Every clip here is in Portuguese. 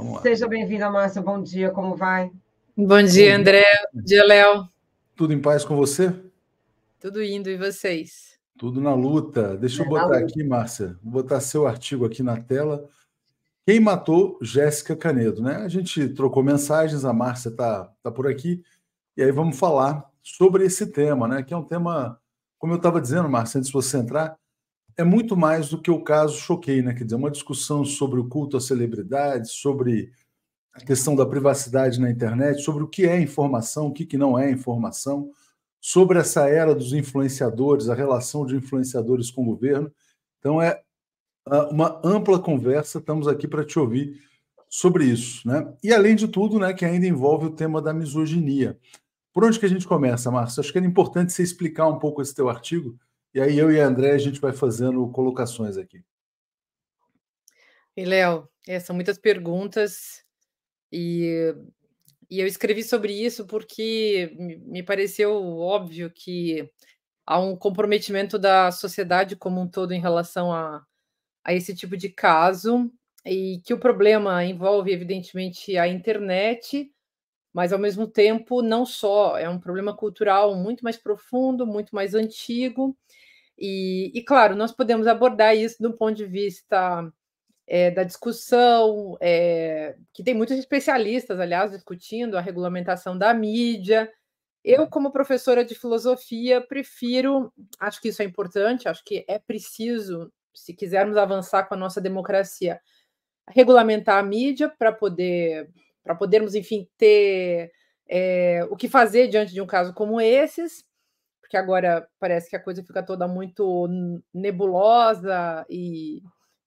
Vamos lá. Seja bem-vinda, Márcia. Bom dia, como vai? Bom dia, André. Bom dia, Léo. Tudo em paz com você? Tudo indo, e vocês? Tudo na luta. Deixa eu botar aqui, Márcia, vou botar seu artigo aqui na tela. Quem matou Jéssica Canedo, né? A gente trocou mensagens, a Márcia tá, tá por aqui, e aí vamos falar sobre esse tema, né? Que é um tema, como eu estava dizendo, Márcia, antes de você entrar, é muito mais do que o caso Choquei, né? Quer dizer, é uma discussão sobre o culto à celebridade, sobre a questão da privacidade na internet, sobre o que é informação, o que, que não é informação, sobre essa era dos influenciadores, a relação de influenciadores com o governo. Então, é, é uma ampla conversa, estamos aqui para te ouvir sobre isso. Né? E, além de tudo, né, que ainda envolve o tema da misoginia. Por onde que a gente começa, Márcio? Acho que era importante você explicar um pouco esse teu artigo, e aí eu e a André a gente vai fazendo colocações aqui. E Léo, é, são muitas perguntas e, e eu escrevi sobre isso porque me pareceu óbvio que há um comprometimento da sociedade como um todo em relação a, a esse tipo de caso e que o problema envolve evidentemente a internet, mas ao mesmo tempo não só é um problema cultural muito mais profundo, muito mais antigo e, e claro, nós podemos abordar isso do ponto de vista é, da discussão, é, que tem muitos especialistas, aliás, discutindo a regulamentação da mídia. Eu, como professora de filosofia, prefiro, acho que isso é importante, acho que é preciso, se quisermos avançar com a nossa democracia, regulamentar a mídia para poder para podermos, enfim, ter é, o que fazer diante de um caso como esses, porque agora parece que a coisa fica toda muito nebulosa e,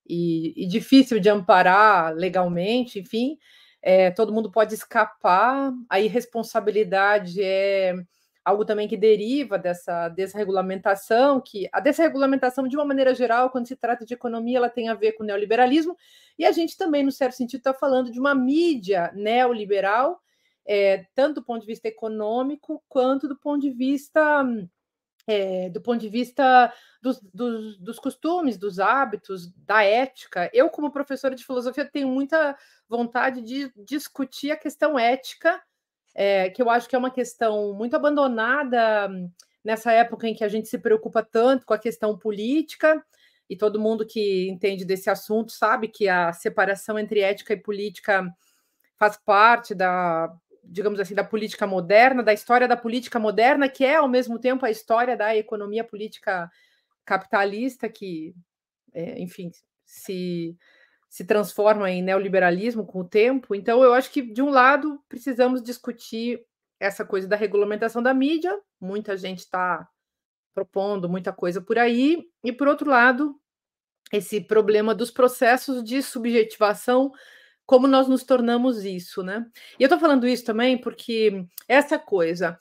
e, e difícil de amparar legalmente, enfim, é, todo mundo pode escapar, a irresponsabilidade é algo também que deriva dessa desregulamentação, que a desregulamentação, de uma maneira geral, quando se trata de economia, ela tem a ver com o neoliberalismo, e a gente também, no certo sentido, está falando de uma mídia neoliberal é, tanto do ponto de vista econômico quanto do ponto de vista é, do ponto de vista dos, dos, dos, costumes, dos hábitos, da ética. Eu, como professora de filosofia, tenho muita vontade de discutir a questão ética, é, que eu acho que é uma questão muito abandonada nessa época em que a gente se preocupa tanto com a questão política. E todo mundo que entende desse assunto sabe que a separação entre ética e política faz parte da digamos assim, da política moderna, da história da política moderna, que é ao mesmo tempo a história da economia política capitalista, que, é, enfim, se, se transforma em neoliberalismo com o tempo. Então, eu acho que, de um lado, precisamos discutir essa coisa da regulamentação da mídia, muita gente está propondo muita coisa por aí, e, por outro lado, esse problema dos processos de subjetivação como nós nos tornamos isso, né? E eu tô falando isso também porque essa coisa,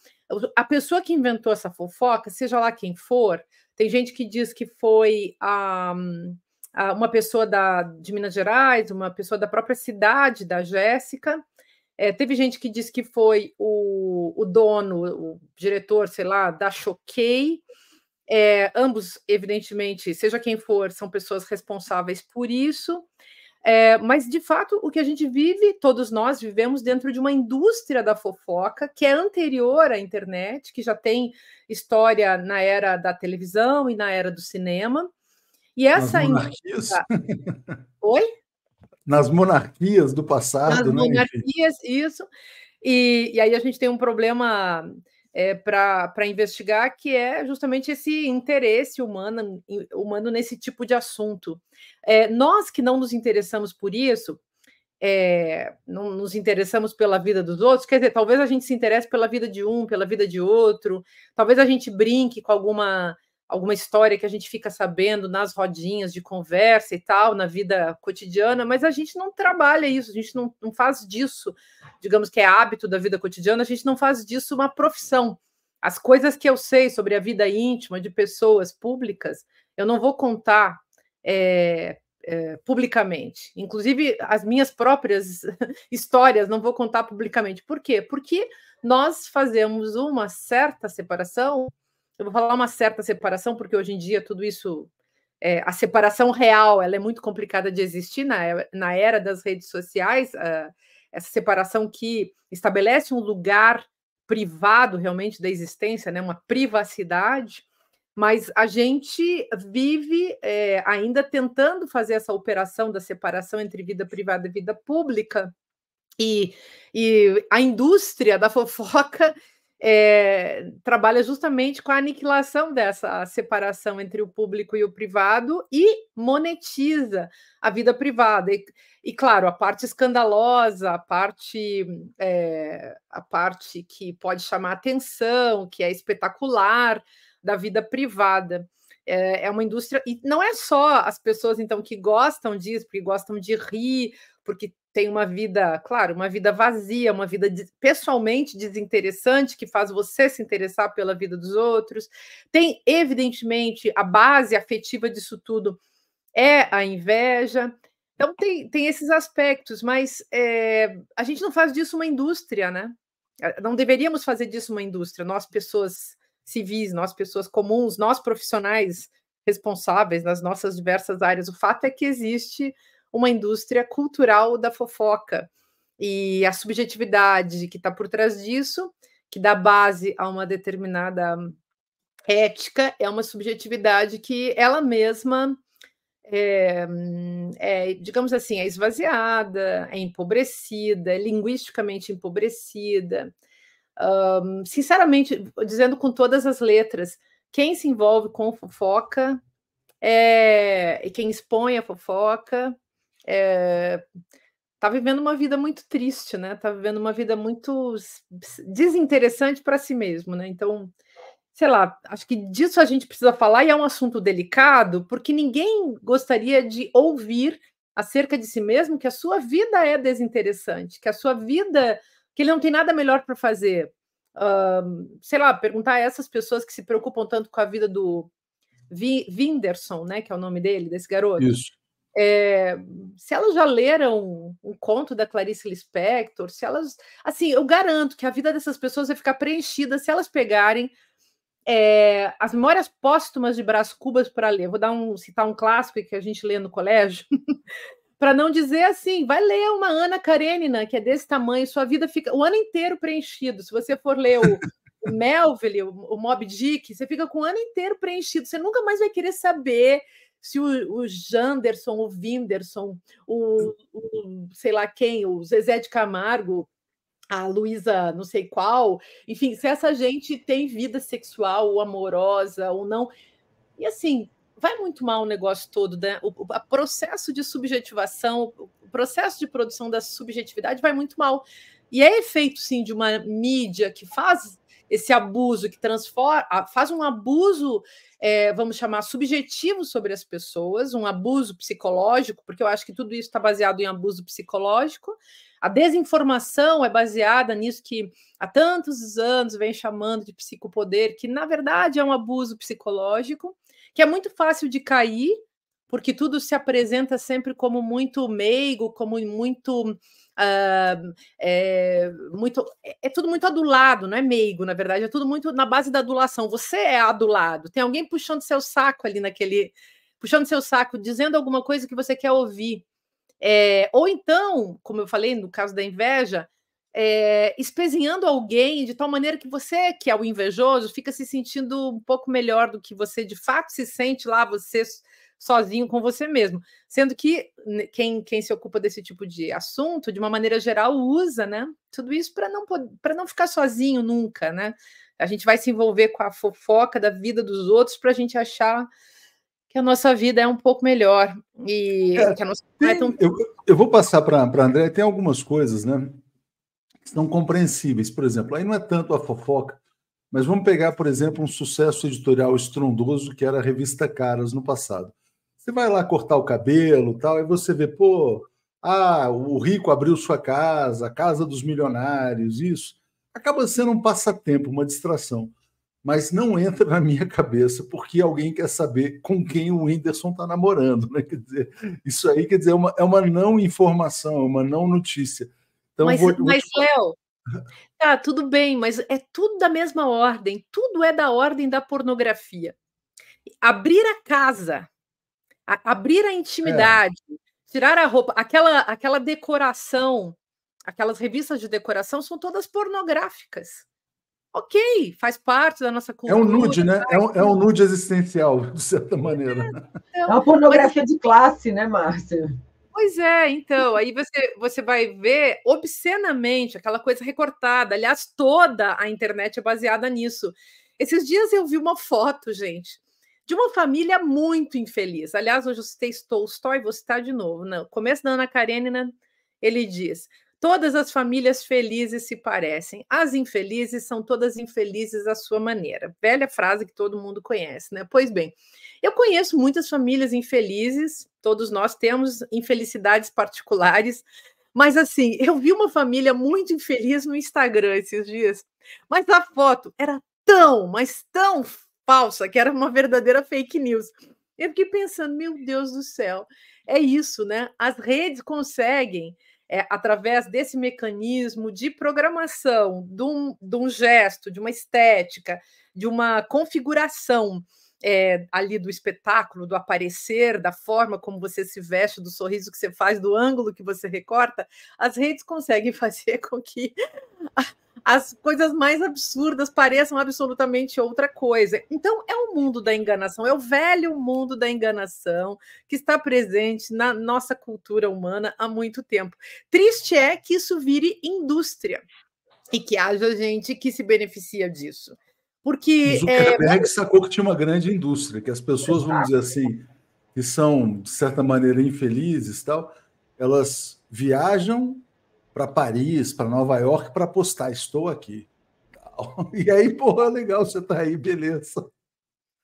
a pessoa que inventou essa fofoca, seja lá quem for, tem gente que diz que foi a, a uma pessoa da, de Minas Gerais, uma pessoa da própria cidade da Jéssica. É, teve gente que diz que foi o, o dono, o diretor, sei lá, da Choquei. É, ambos, evidentemente, seja quem for, são pessoas responsáveis por isso. É, mas, de fato, o que a gente vive, todos nós vivemos dentro de uma indústria da fofoca que é anterior à internet, que já tem história na era da televisão e na era do cinema. E essa Nas monarquias. Indústria... Oi? Nas monarquias do passado. Nas né, monarquias, isso. E, e aí a gente tem um problema é, eh, para investigar, que é justamente esse interesse humano, humano nesse tipo de assunto. É, nós que não nos interessamos por isso, é, não nos interessamos pela vida dos outros, quer dizer, talvez a gente se interesse pela vida de um, pela vida de outro, talvez a gente brinque com alguma alguma história que a gente fica sabendo nas rodinhas de conversa e tal, na vida cotidiana, mas a gente não trabalha isso, a gente não, não faz disso, digamos que é hábito da vida cotidiana, a gente não faz disso uma profissão. As coisas que eu sei sobre a vida íntima de pessoas públicas, eu não vou contar é, é, publicamente. Inclusive, as minhas próprias histórias não vou contar publicamente. Por quê? Porque nós fazemos uma certa separação eu vou falar uma certa separação, porque hoje em dia tudo isso, é, a separação real, ela é muito complicada de existir na, na era das redes sociais, uh, essa separação que estabelece um lugar privado realmente da existência, né, uma privacidade, mas a gente vive é, ainda tentando fazer essa operação da separação entre vida privada e vida pública, e, e, a indústria da fofoca é, trabalha justamente com a aniquilação dessa separação entre o público e o privado e monetiza a vida privada. E, e claro, a parte escandalosa, a parte, é, a parte que pode chamar atenção, que é espetacular da vida privada. É, é uma indústria, e não é só as pessoas então que gostam disso, porque gostam de rir, porque tem uma vida, claro, uma vida vazia, uma vida pessoalmente desinteressante que faz você se interessar pela vida dos outros. Tem, evidentemente, a base afetiva disso tudo é a inveja. Então, tem, tem esses aspectos, mas é, a gente não faz disso uma indústria, né? Não deveríamos fazer disso uma indústria, nós, pessoas civis, nós, pessoas comuns, nós, profissionais responsáveis nas nossas diversas áreas. O fato é que existe uma indústria cultural da fofoca. E a subjetividade que está por trás disso, que dá base a uma determinada hum, ética, é uma subjetividade que ela mesma é, hum, é, digamos assim, é esvaziada, é empobrecida, é linguisticamente empobrecida. Um, sinceramente, dizendo com todas as letras, quem se envolve com fofoca é, e quem expõe a fofoca é, tá vivendo uma vida muito triste, né? Tá vivendo uma vida muito desinteressante para si mesmo, né? Então, sei lá, acho que disso a gente precisa falar e é um assunto delicado, porque ninguém gostaria de ouvir acerca de si mesmo que a sua vida é desinteressante, que a sua vida, que ele não tem nada melhor para fazer. Uh, sei lá, perguntar a essas pessoas que se preocupam tanto com a vida do Vi Vinderson, né, que é o nome dele, desse garoto. Isso. É, se elas já leram um conto da Clarice Lispector, se elas. Assim, eu garanto que a vida dessas pessoas vai ficar preenchida se elas pegarem é, as memórias póstumas de Brás Cubas para ler. Vou dar um, citar um clássico que a gente lê no colégio, para não dizer assim, vai ler uma Ana Karenina, que é desse tamanho, sua vida fica o ano inteiro preenchido. Se você for ler o, o Melville, o, o Mob Dick, você fica com o ano inteiro preenchido, você nunca mais vai querer saber se o, o Janderson, o Vinderson, o, o, sei lá quem, o Zezé de Camargo, a Luísa não sei qual, enfim, se essa gente tem vida sexual ou amorosa ou não. E assim, vai muito mal o negócio todo, né? O, o processo de subjetivação, o processo de produção da subjetividade vai muito mal. E é efeito, sim, de uma mídia que faz esse abuso que transforma, faz um abuso, é, vamos chamar, subjetivo sobre as pessoas, um abuso psicológico, porque eu acho que tudo isso está baseado em abuso psicológico. A desinformação é baseada nisso que há tantos anos vem chamando de psicopoder, que na verdade é um abuso psicológico, que é muito fácil de cair, porque tudo se apresenta sempre como muito meigo, como muito é, muito, é, é, tudo muito adulado, não é meigo, na verdade, é tudo muito na base da adulação. Você é adulado, tem alguém puxando seu saco ali naquele. puxando seu saco, dizendo alguma coisa que você quer ouvir. É, ou então, como eu falei no caso da inveja, é, espezinhando alguém de tal maneira que você, é que é o invejoso, fica se sentindo um pouco melhor do que você de fato se sente lá, você sozinho com você mesmo. Sendo que quem, quem se ocupa desse tipo de assunto, de uma maneira geral, usa, né? Tudo isso para não para não ficar sozinho nunca, né? A gente vai se envolver com a fofoca da vida dos outros para a gente achar que a nossa vida é um pouco melhor e é, que a nossa é tem, é tão... eu, eu vou passar para a André, tem algumas coisas, né? Que são compreensíveis. Por exemplo, aí não é tanto a fofoca, mas vamos pegar, por exemplo, um sucesso editorial estrondoso que era a revista Caras no passado. Você vai lá cortar o cabelo tal, e você vê, pô, ah, o rico abriu sua casa, a casa dos milionários, isso. Acaba sendo um passatempo, uma distração. Mas não entra na minha cabeça porque alguém quer saber com quem o Whindersson está namorando. Né? Quer dizer, isso aí quer dizer, é uma, é uma não informação, é uma não notícia. Então, mas, vou, mas vou te... Léo, tá, tudo bem, mas é tudo da mesma ordem, tudo é da ordem da pornografia. Abrir a casa a, abrir a é. intimidade, é. tirar a roupa, aquela, aquela decoração, aquelas revistas de decoração são todas pornográficas. Ok, faz parte da nossa cultura. É um nude, né? É um, é um nude existencial, de certa maneira. É, então, é uma pornografia de classe, né, Márcia? Pois é, então, aí você, você vai ver obscenamente aquela coisa recortada. Aliás, toda a internet é baseada nisso. Esses dias eu vi uma foto, gente, de uma família muito infeliz. Aliás, hoje eu citei Tolstói, vou citar de novo. No né? começo da Ana Karenina, ele diz: Todas as famílias felizes se parecem, as infelizes são todas infelizes à sua maneira. Velha frase que todo mundo conhece, né? Pois bem, eu conheço muitas famílias infelizes, todos nós temos infelicidades particulares, mas assim, eu vi uma família muito infeliz no Instagram esses dias, mas a foto era tão, mas tão falsa, que era uma verdadeira fake news. Eu fiquei pensando, meu Deus do céu, é isso, né? As redes conseguem, é, através desse mecanismo de programação, de um, de um, gesto, de uma estética, de uma configuração é, ali do espetáculo, do aparecer, da forma como você se veste, do sorriso que você faz, do ângulo que você recorta, as redes conseguem fazer com que as coisas mais absurdas pareçam absolutamente outra coisa. Então, é o mundo da enganação, é o velho mundo da enganação que está presente na nossa cultura humana há muito tempo. Triste é que isso vire indústria e que haja gente que se beneficia disso. Porque. É, Zuckerberg é... sacou que tinha uma grande indústria, que as pessoas, Exato. vamos dizer assim, que são, de certa maneira, infelizes tal, elas viajam para Paris, para Nova York, para postar, estou aqui. E aí, porra, legal, você está aí, beleza.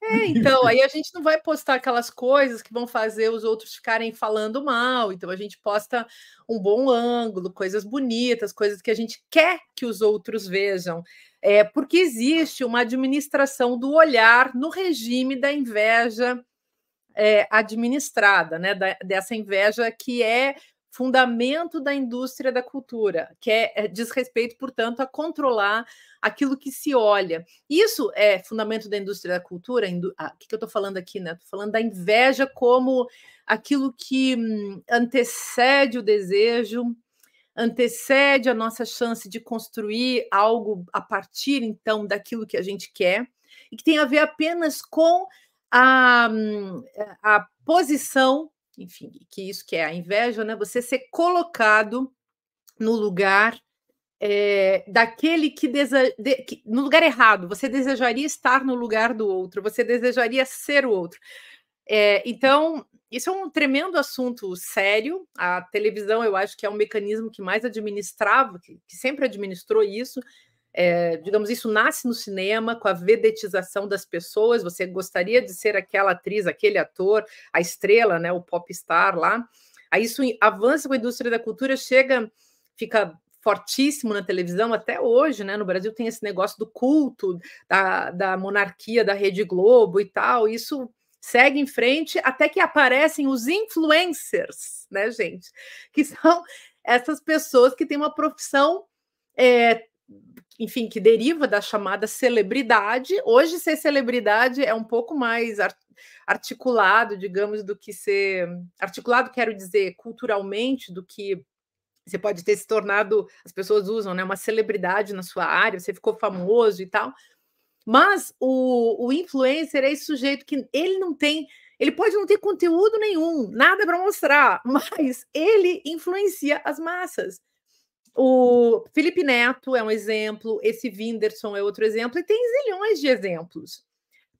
É, então, aí a gente não vai postar aquelas coisas que vão fazer os outros ficarem falando mal. Então, a gente posta um bom ângulo, coisas bonitas, coisas que a gente quer que os outros vejam. É, porque existe uma administração do olhar no regime da inveja é, administrada, né? Da, dessa inveja que é fundamento da indústria da cultura, que é, é, diz respeito, portanto, a controlar aquilo que se olha. Isso é fundamento da indústria da cultura. o indú ah, que, que, eu estou falando aqui, né? Estou falando da inveja como aquilo que hum, antecede o desejo, antecede a nossa chance de construir algo a partir então daquilo que a gente quer e que tem a ver apenas com a, hum, a posição enfim, que isso que é a inveja, né? Você ser colocado no lugar é, daquele que, deseja de... que, no lugar errado. Você desejaria estar no lugar do outro. Você desejaria ser o outro. É, então, isso é um tremendo assunto sério. A televisão, eu acho que é um mecanismo que mais administrava, que, que sempre administrou isso, é, digamos, isso nasce no cinema com a vedetização das pessoas. Você gostaria de ser aquela atriz, aquele ator, a estrela, né, o pop star lá. Aí isso avança com a indústria da cultura, chega, fica fortíssimo na televisão até hoje, né? No Brasil tem esse negócio do culto, da, da monarquia, da Rede Globo e tal. Isso segue em frente até que aparecem os influencers, né, gente? Que são essas pessoas que têm uma profissão é, enfim, que deriva da chamada celebridade. Hoje, ser celebridade é um pouco mais articulado, digamos, do que ser. Articulado, quero dizer, culturalmente, do que você pode ter se tornado. As pessoas usam, né? Uma celebridade na sua área, você ficou famoso e tal. Mas o, o influencer é esse sujeito que ele não tem. Ele pode não ter conteúdo nenhum, nada para mostrar, mas ele influencia as massas. O Felipe Neto é um exemplo, esse Winderson é outro exemplo, e tem zilhões de exemplos.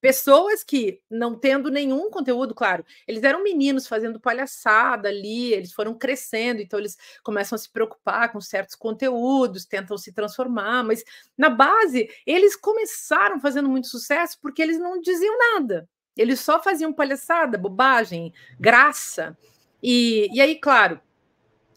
Pessoas que, não tendo nenhum conteúdo, claro, eles eram meninos fazendo palhaçada ali, eles foram crescendo, então eles começam a se preocupar com certos conteúdos, tentam se transformar, mas na base, eles começaram fazendo muito sucesso porque eles não diziam nada. Eles só faziam palhaçada, bobagem, graça. E, e aí, claro,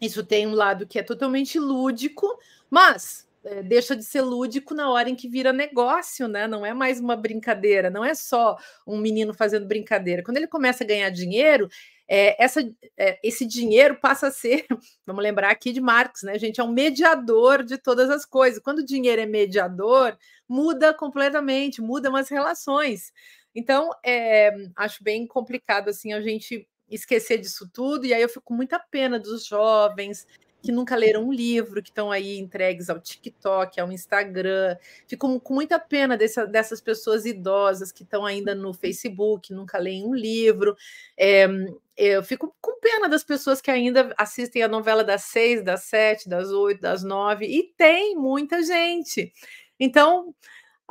isso tem um lado que é totalmente lúdico, mas é, deixa de ser lúdico na hora em que vira negócio, né? Não é mais uma brincadeira, não é só um menino fazendo brincadeira. Quando ele começa a ganhar dinheiro, é, essa, é, esse dinheiro passa a ser, vamos lembrar aqui de Marx, né, gente? É um mediador de todas as coisas. Quando o dinheiro é mediador, muda completamente, mudam as relações. Então, é, acho bem complicado assim a gente esquecer disso tudo. E aí eu fico com muita pena dos jovens que nunca leram um livro, que estão aí entregues ao TikTok, ao Instagram. Fico com muita pena dessa, dessas pessoas idosas que estão ainda no Facebook, nunca leem um livro. É, eu fico com pena das pessoas que ainda assistem a novela das seis, das sete, das oito, das nove, e tem muita gente. Então,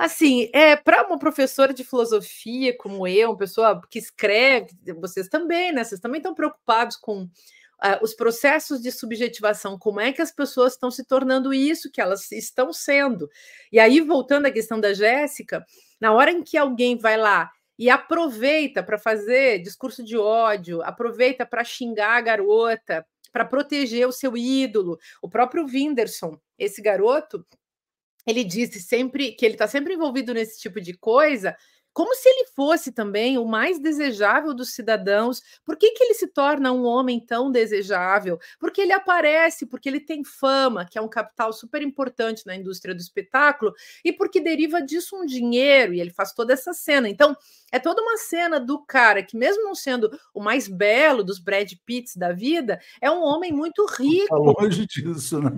assim, é para uma professora de filosofia como eu, uma pessoa que escreve, vocês também, né? Vocês também estão preocupados com Uh, os processos de subjetivação, como é que as pessoas estão se tornando isso que elas estão sendo. E aí, voltando à questão da Jéssica, na hora em que alguém vai lá e aproveita para fazer discurso de ódio, aproveita para xingar a garota, para proteger o seu ídolo, o próprio Winderson esse garoto, ele disse sempre que ele está sempre envolvido nesse tipo de coisa, como se ele fosse também o mais desejável dos cidadãos. Por que, que ele se torna um homem tão desejável? Porque ele aparece, porque ele tem fama, que é um capital super importante na indústria do espetáculo, e porque deriva disso um dinheiro, e ele faz toda essa cena. Então, é toda uma cena do cara que, mesmo não sendo o mais belo dos Brad Pitts da vida, é um homem muito rico. Tá longe disso, né?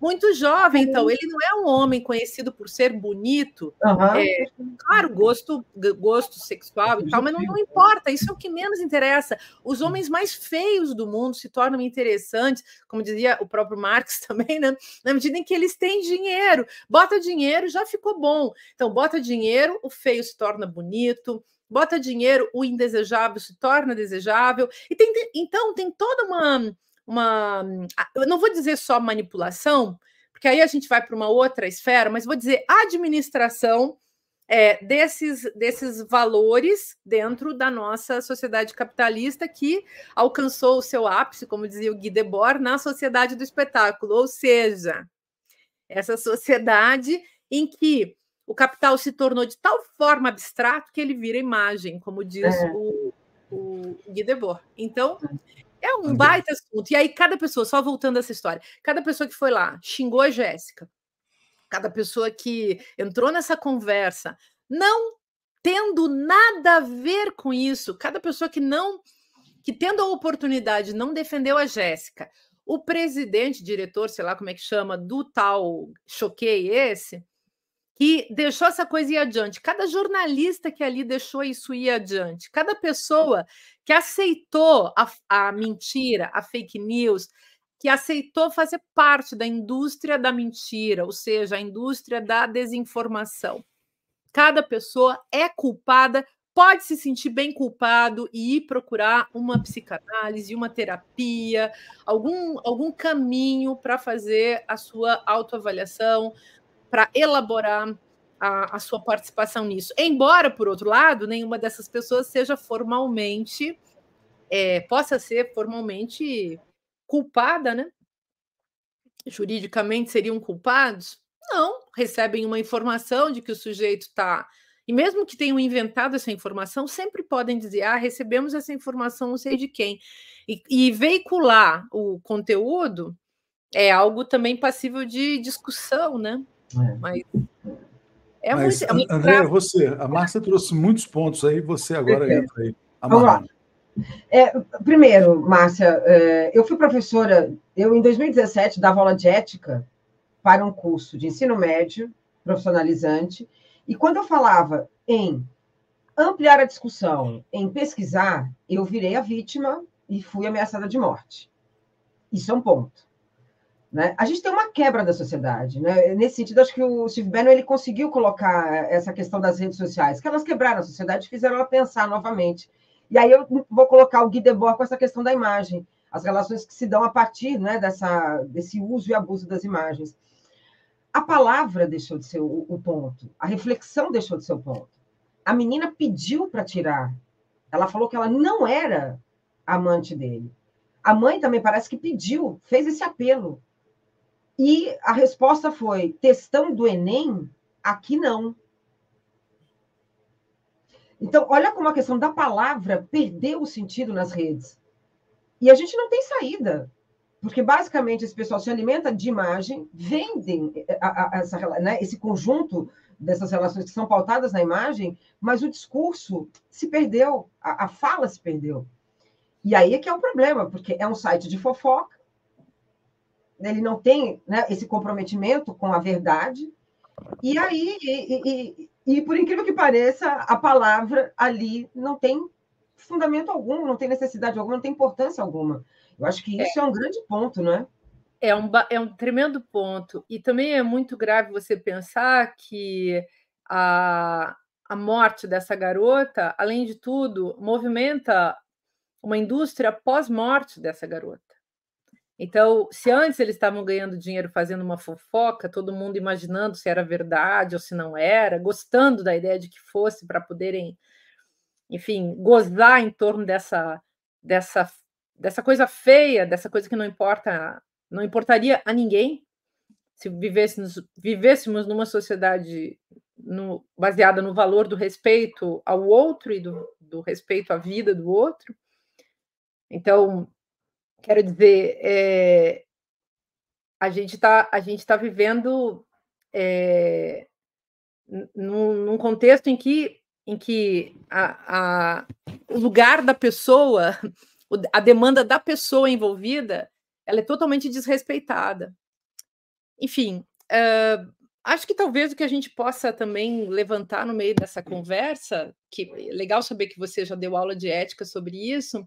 muito jovem, então ele não é um homem conhecido por ser bonito, uhum. é, claro, gosto, gosto sexual e tal, mas não, não, importa, isso é o que menos interessa. Os homens mais feios do mundo se tornam interessantes, como dizia o próprio Marx também, né? na medida em que eles têm dinheiro, bota dinheiro, já ficou bom. Então, bota dinheiro, o feio se torna bonito, bota dinheiro, o indesejável se torna desejável, e tem, então tem toda uma uma. Ah, eu não vou dizer só manipulação, porque aí a gente vai para uma outra esfera, mas vou dizer administração é, desses, desses valores dentro da nossa sociedade capitalista que alcançou o seu ápice, como dizia o Guy Debord, na sociedade do espetáculo, ou seja, essa sociedade em que o capital se tornou de tal forma abstrato que ele vira imagem, como diz é. o, o Guy Debord. Então, é um baita assunto. E aí, cada pessoa, só voltando essa história, cada pessoa que foi lá xingou a Jéssica, cada pessoa que entrou nessa conversa, não tendo nada a ver com isso, cada pessoa que não, que tendo a oportunidade, não defendeu a Jéssica, o presidente, diretor, sei lá como é que chama, do tal choquei esse, que deixou essa coisa ir adiante, cada jornalista que ali deixou isso ir adiante, cada pessoa que aceitou a, a mentira, a fake news, que aceitou fazer parte da indústria da mentira, ou seja, a indústria da desinformação. Cada pessoa é culpada, pode se sentir bem culpado e ir procurar uma psicanálise, uma terapia, algum, algum caminho para fazer a sua autoavaliação, para elaborar a, a, sua participação nisso. Embora, por outro lado, nenhuma dessas pessoas seja formalmente, é, possa ser formalmente culpada, né? Juridicamente seriam culpados? Não, recebem uma informação de que o sujeito está. E mesmo que tenham inventado essa informação, sempre podem dizer: ah, recebemos essa informação, não sei de quem. E, e veicular o conteúdo é algo também passível de discussão, né? É. Mas é, Mas, muito, é muito André, você, a Márcia trouxe muitos pontos aí, você agora Perfeito. entra aí. Amarrado. É, primeiro, Márcia, é, eu fui professora, eu em 2017 dava aula de ética para um curso de ensino médio, profissionalizante, e quando eu falava em ampliar a discussão, em pesquisar, eu virei a vítima e fui ameaçada de morte. Isso é um ponto. Né? A gente tem uma quebra da sociedade. Né? Nesse sentido, acho que o Steve Bannon ele conseguiu colocar essa questão das redes sociais, que elas quebraram a sociedade e fizeram ela pensar novamente. E aí eu vou colocar o Guy Debord com essa questão da imagem, as relações que se dão a partir né, dessa, desse uso e abuso das imagens. A palavra deixou de ser o, o ponto, a reflexão deixou de ser o ponto. A menina pediu para tirar. Ela falou que ela não era amante dele. A mãe também parece que pediu, fez esse apelo e a resposta foi: testando do Enem? Aqui não. Então, olha como a questão da palavra perdeu o sentido nas redes. E a gente não tem saída, porque basicamente esse pessoal se alimenta de imagem, vendem eh, eh, essa, né, esse conjunto dessas relações que são pautadas na imagem, mas o discurso se perdeu, a, a fala se perdeu. E aí é que é o problema, porque é um site de fofoca, ele não tem né, esse comprometimento com a verdade. E aí, e, e, e, por incrível que pareça, a palavra ali não tem fundamento algum, não tem necessidade alguma, não tem importância alguma. Eu acho que isso é, é um grande ponto, não é? É um, é um tremendo ponto. E também é muito grave você pensar que a, a morte dessa garota, além de tudo, movimenta uma indústria pós-morte dessa garota. Então, se antes eles estavam ganhando dinheiro fazendo uma fofoca, todo mundo imaginando se era verdade ou se não era, gostando da ideia de que fosse para poderem, enfim, gozar em torno dessa dessa dessa coisa feia, dessa coisa que não importa, não importaria a ninguém se vivêssemos, vivêssemos numa sociedade no, baseada no valor do respeito ao outro e do, do respeito à vida do outro. Então, Quero dizer, é, a gente está tá vivendo é, num, num, contexto em que, em que a, a, o lugar da pessoa, a demanda da pessoa envolvida, ela é totalmente desrespeitada. Enfim, acho que talvez o que a gente possa também levantar no meio dessa conversa, que é legal saber que você já deu aula de ética sobre isso,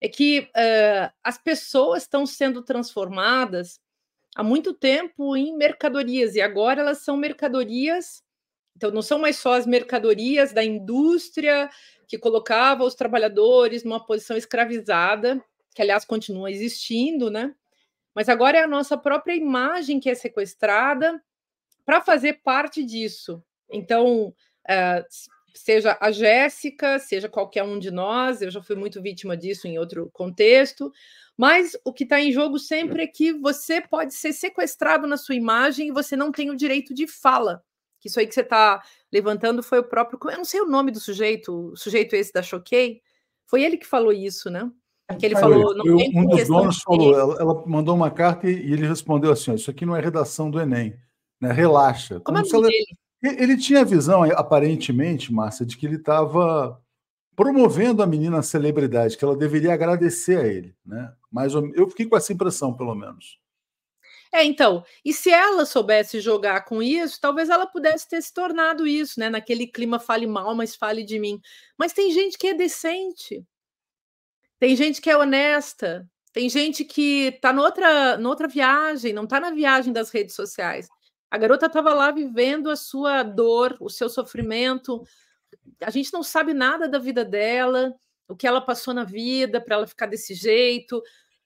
é que uh, as pessoas estão sendo transformadas há muito tempo em mercadorias, e agora elas são mercadorias. Então, não são mais só as mercadorias da indústria que colocava os trabalhadores numa posição escravizada, que aliás continua existindo, né? Mas agora é a nossa própria imagem que é sequestrada para fazer parte disso. Então, uh, seja a Jéssica, seja qualquer um de nós, eu já fui muito vítima disso em outro contexto, mas o que está em jogo sempre é que você pode ser sequestrado na sua imagem e você não tem o direito de fala. isso aí que você está levantando foi o próprio. Eu não sei o nome do sujeito, o sujeito esse da Choquei. Foi ele que falou isso, né? Que ele falou. Eu, um dos donos falou, ela, ela, mandou uma carta e, e, ele respondeu assim: Isso aqui não é redação do Enem, né? Relaxa. Como então, é o nome dele? Ele tinha a visão, eh, aparentemente, Márcia, de que ele estava promovendo a menina à celebridade, que ela deveria agradecer a ele, né? Mas eu fiquei com essa impressão, pelo menos. É, então, e se ela soubesse jogar com isso, talvez ela pudesse ter se tornado isso, né? Naquele clima fale mal, mas fale de mim. Mas tem gente que é decente. Tem gente que é honesta. Tem gente que está noutra, noutra viagem, não está na viagem das redes sociais. A garota estava lá vivendo a sua dor, o seu sofrimento. A gente não sabe nada da vida dela, o que ela passou na vida para ela ficar desse jeito.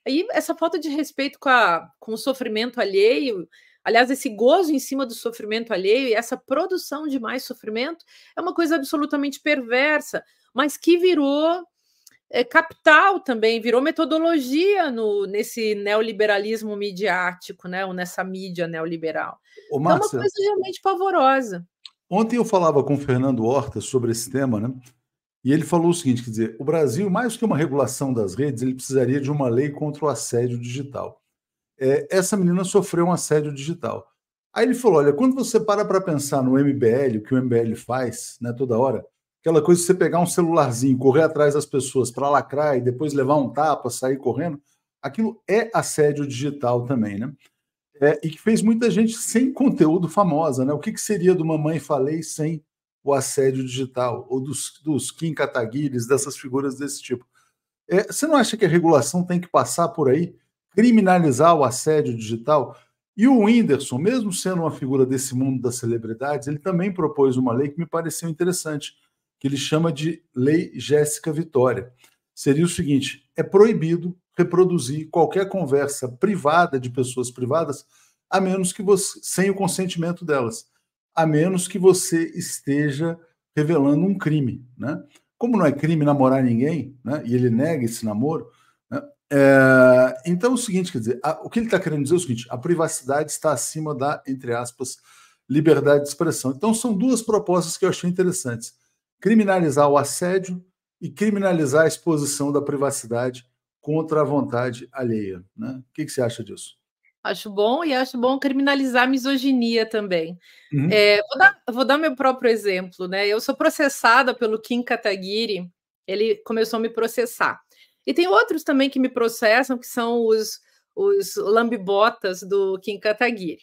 Aí essa falta de respeito com, a, com o sofrimento alheio, aliás, esse gozo em cima do sofrimento alheio e essa produção de mais sofrimento é uma coisa absolutamente perversa, mas que virou é, capital também, virou metodologia no, nesse neoliberalismo midiático, né? Ou nessa mídia neoliberal. Ô, Márcia, então é uma coisa realmente pavorosa. Ontem eu falava com o Fernando Horta sobre esse tema, né? E ele falou o seguinte: quer dizer, o Brasil, mais que uma regulação das redes, ele precisaria de uma lei contra o assédio digital. É, essa menina sofreu um assédio digital. Aí ele falou: olha, quando você para para pensar no MBL, o que o MBL faz né, toda hora, Aquela coisa de você pegar um celularzinho, correr atrás das pessoas para lacrar e depois levar um tapa, sair correndo, aquilo é assédio digital também, né? É, e que fez muita gente sem conteúdo famosa, né? O que, que seria do Mamãe Falei sem o assédio digital, ou dos, dos Kim Kataguiris, dessas figuras desse tipo. É, você não acha que a regulação tem que passar por aí, criminalizar o assédio digital? E o Whindersson, mesmo sendo uma figura desse mundo das celebridades, ele também propôs uma lei que me pareceu interessante, que ele chama de Lei Jéssica Vitória. Seria o seguinte: é proibido reproduzir qualquer conversa privada de pessoas privadas, a menos que você sem o consentimento delas, a menos que você esteja revelando um crime, né? Como não é crime namorar ninguém, né? E ele nega esse namoro. Né, é, então, é o seguinte, quer dizer, a, o que ele está querendo dizer é o seguinte: a privacidade está acima da, entre aspas, liberdade de expressão. Então, são duas propostas que eu achei interessantes criminalizar o assédio e criminalizar a exposição da privacidade contra a vontade alheia. Né? O que, que você acha disso? Acho bom e acho bom criminalizar a misoginia também. Uhum. É, vou, dar, vou, dar, meu próprio exemplo, né? Eu sou processada pelo Kim Kataguiri, ele começou a me processar. E tem outros também que me processam, que são os, os lambibotas do Kim Kataguiri.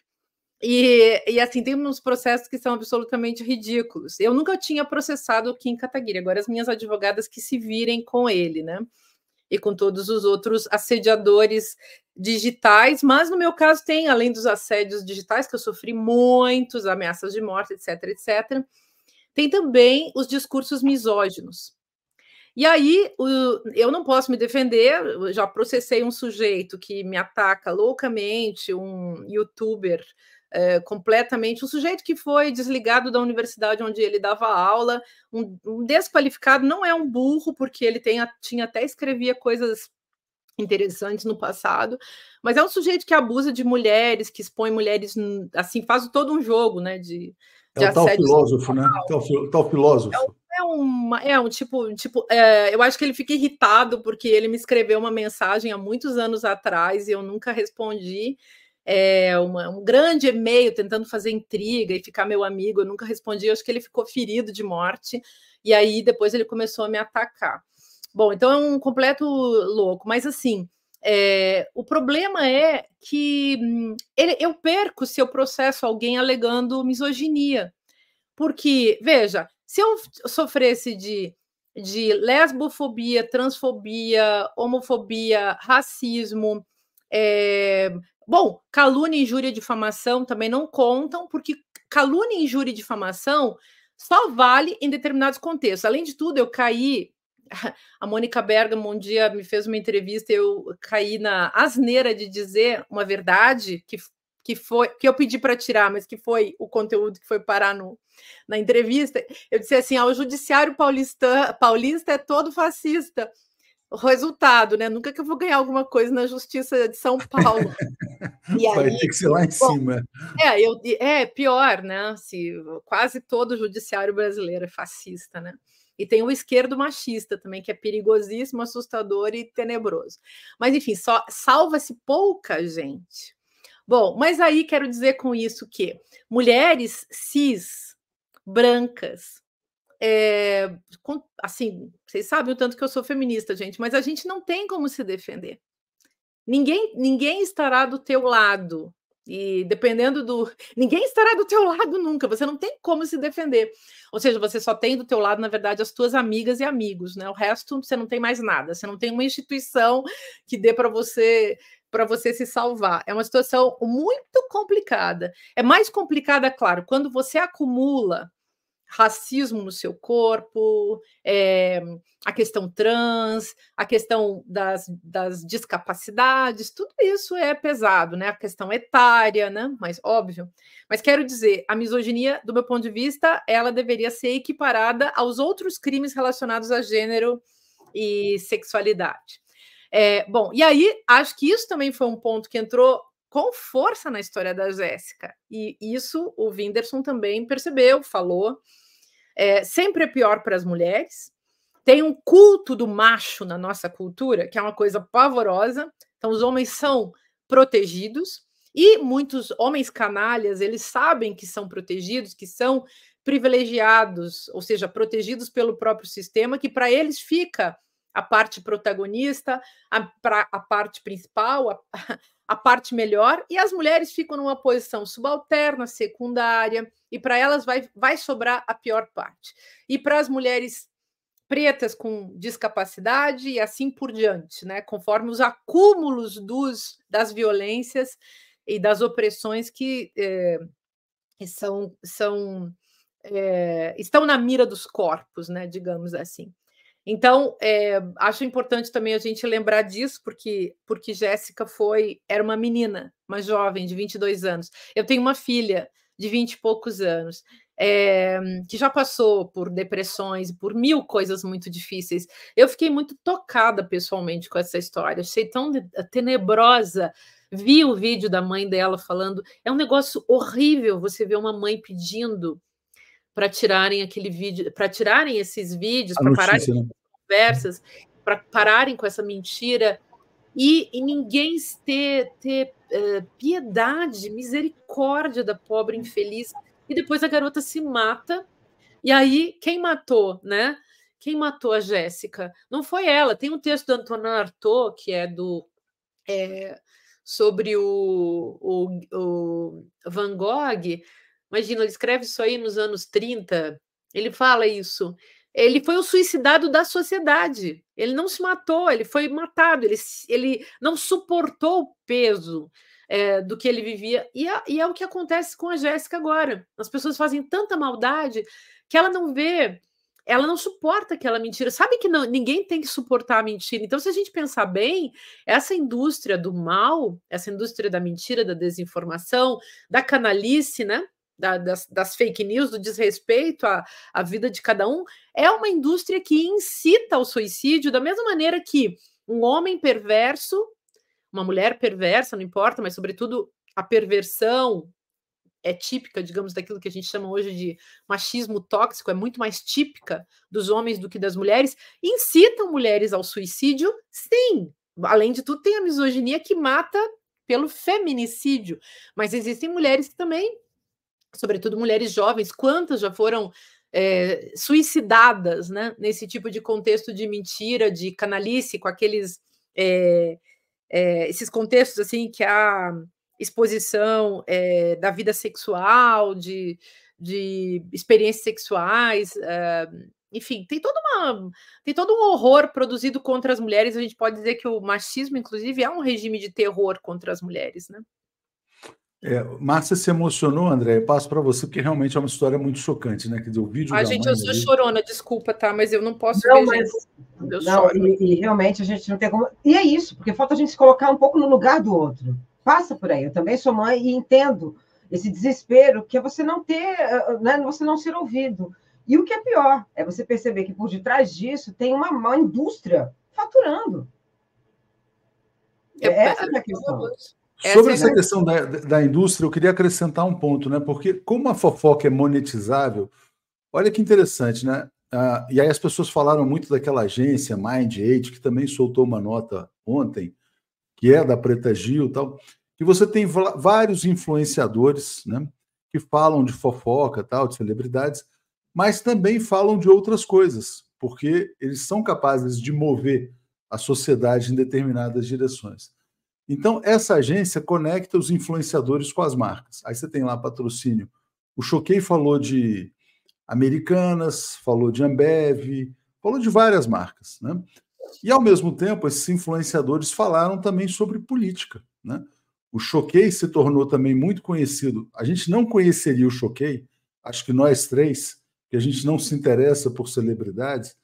E, e, assim, tem uns processos que são absolutamente ridículos. Eu nunca tinha processado o Kim Kataguiri, agora as minhas advogadas que se virem com ele, né? E com todos os outros assediadores digitais, mas no meu caso tem, além dos assédios digitais, que eu sofri muitos, ameaças de morte, etc, etc, tem também os discursos misóginos. E aí, eu não posso me defender, eu já processei um sujeito que me ataca loucamente, um youtuber é, completamente um sujeito que foi desligado da universidade onde ele dava aula, um, um desqualificado, não é um burro, porque ele tem, tinha até escrevia coisas interessantes no passado, mas é um sujeito que abusa de mulheres, que expõe mulheres, hum, assim, faz todo um jogo, né, de, é um tal filósofo, né? Tal, tal filósofo. É um, é, é um tipo, tipo é, eu acho que ele fica irritado porque ele me escreveu uma mensagem há muitos anos atrás e eu nunca respondi é, uma, um grande e-mail tentando fazer intriga e ficar meu amigo. Eu nunca respondi, eu acho que ele ficou ferido de morte. E aí depois ele começou a me atacar. Bom, então é um completo louco, mas assim. É, o problema é que hum, ele, eu perco se eu processo alguém alegando misoginia. Porque, veja, se eu sofresse de, de lesbofobia, transfobia, homofobia, racismo, é, Bom, calúnia, injúria e difamação também não contam, porque calúnia, injúria e difamação só vale em determinados contextos. Além de tudo, eu caí. A Mônica Bergamo um dia me fez uma entrevista, eu caí na asneira de dizer uma verdade que, que foi que eu pedi para tirar, mas que foi o conteúdo que foi parar no, na entrevista. Eu disse assim: ah, o judiciário paulista, paulista é todo fascista resultado, né? Nunca que eu vou ganhar alguma coisa na Justiça de São Paulo. e aí, ter que ser lá em bom, cima. É, eu, é pior, né? Se, quase todo o judiciário brasileiro é fascista, né? E tem o esquerdo machista também, que é perigosíssimo, assustador e tenebroso. Mas, enfim, só salva-se pouca gente. Bom, mas aí quero dizer com isso que mulheres cis, brancas, é, com, assim, vocês sabem o tanto que eu sou feminista, gente, mas a gente não tem como se defender. Ninguém, ninguém estará do teu lado. E dependendo do. Ninguém estará do teu lado nunca, você não tem como se defender. Ou seja, você só tem do teu lado, na verdade, as tuas amigas e amigos, né? O resto você não tem mais nada, você não tem uma instituição que dê para você para você se salvar. É uma situação muito complicada. É mais complicada, claro, quando você acumula racismo no seu corpo, é, a questão trans, a questão das, das discapacidades, tudo isso é pesado, né? A questão etária, né? Mas óbvio. Mas quero dizer, a misoginia, do meu ponto de vista, ela deveria ser equiparada aos outros crimes relacionados a gênero e sexualidade. É, bom, e aí acho que isso também foi um ponto que entrou com força na história da Jéssica. E isso o Winderson também percebeu, falou. É, sempre é pior para as mulheres. Tem um culto do macho na nossa cultura, que é uma coisa pavorosa. Então, os homens são protegidos. E muitos homens canalhas, eles sabem que são protegidos, que são privilegiados, ou seja, protegidos pelo próprio sistema, que para eles fica a parte protagonista, a, pra, a parte principal, a, a parte melhor e as mulheres ficam numa posição subalterna, secundária, e para elas vai, vai sobrar a pior parte. E para as mulheres pretas com discapacidade e assim por diante, né? Conforme os acúmulos dos, das violências e das opressões que é, são, são é, estão na mira dos corpos, né? Digamos assim. Então, é, acho importante também a gente lembrar disso, porque, porque Jéssica foi era uma menina, uma jovem de 22 anos. Eu tenho uma filha de 20 e poucos anos, é, que já passou por depressões, por mil coisas muito difíceis. Eu fiquei muito tocada pessoalmente com essa história, achei tão tenebrosa. Vi o vídeo da mãe dela falando. É um negócio horrível você ver uma mãe pedindo para tirarem aquele vídeo, para tirarem esses vídeos, para pararem né? conversas, para pararem com essa mentira e, e ninguém ter, ter uh, piedade, misericórdia da pobre infeliz. E depois a garota se mata. E aí, quem matou, né? Quem matou a Jéssica? Não foi ela. Tem um texto do Antônio Artaud, que é do. É, sobre o, o, o, Van Gogh. Imagina, ele escreve isso aí nos anos 30. Ele fala isso ele foi o suicidado da sociedade. Ele não se matou, ele foi matado, ele, ele não suportou o peso é, do que ele vivia. E é, e é o que acontece com a Jéssica agora. As pessoas fazem tanta maldade que ela não vê, ela não suporta aquela mentira. Sabe que não, ninguém tem que suportar a mentira. Então, se a gente pensar bem, essa indústria do mal, essa indústria da mentira, da desinformação, da canalice, né? da, das, das, fake news, do desrespeito à, à vida de cada um, é uma indústria que incita ao suicídio da mesma maneira que um homem perverso, uma mulher perversa, não importa, mas sobretudo a perversão é típica, digamos, daquilo que a gente chama hoje de machismo tóxico, é muito mais típica dos homens do que das mulheres, incitam mulheres ao suicídio, sim. Além de tudo, tem a misoginia que mata pelo feminicídio, mas existem mulheres que também sobretudo mulheres jovens, quantas já foram é, suicidadas né, nesse tipo de contexto de mentira, de canalice, com aqueles é, é, esses contextos assim que a exposição da vida sexual, de, de experiências sexuais, enfim, tem toda uma tem todo um horror produzido contra as mulheres. A gente pode dizer que o machismo, inclusive, é um regime de terror contra as mulheres, né? É, Márcia se emocionou, André. Eu passo para você, porque realmente é uma história muito chocante, né? Quer dizer, o vídeo. A gente, mãe, eu sou ali... chorona, desculpa, tá? Mas eu não posso não, ver. Mas... Eu não, e, e, realmente a gente não tem como. E é isso, porque falta a gente se colocar um pouco no lugar do outro. Passa por aí. Eu também sou mãe e entendo esse desespero que é você não ter, ah, né? Você não ser ouvido. E o que é pior é você perceber que por detrás disso tem uma, má indústria faturando. É, é Essa é a é questão. Sobre é essa, questão da, da indústria, eu queria acrescentar um ponto, né? Porque como a fofoca é monetizável, olha que interessante, né? Ah, e aí as pessoas falaram muito daquela agência Mind Eight, que também soltou uma nota ontem, que é da Preta Gil e tal, E você tem vários influenciadores, né? Que falam de fofoca tal, de celebridades, mas também falam de outras coisas, porque eles são capazes de mover a sociedade em determinadas direções. Então, essa agência conecta os influenciadores com as marcas. Aí você tem lá patrocínio. O Choquei falou de Americanas, falou de Ambev, falou de várias marcas. Né? E, ao mesmo tempo, esses influenciadores falaram também sobre política. Né? O Choquei se tornou também muito conhecido. A gente não conheceria o Choquei, acho que nós três, que a gente não se interessa por celebridades,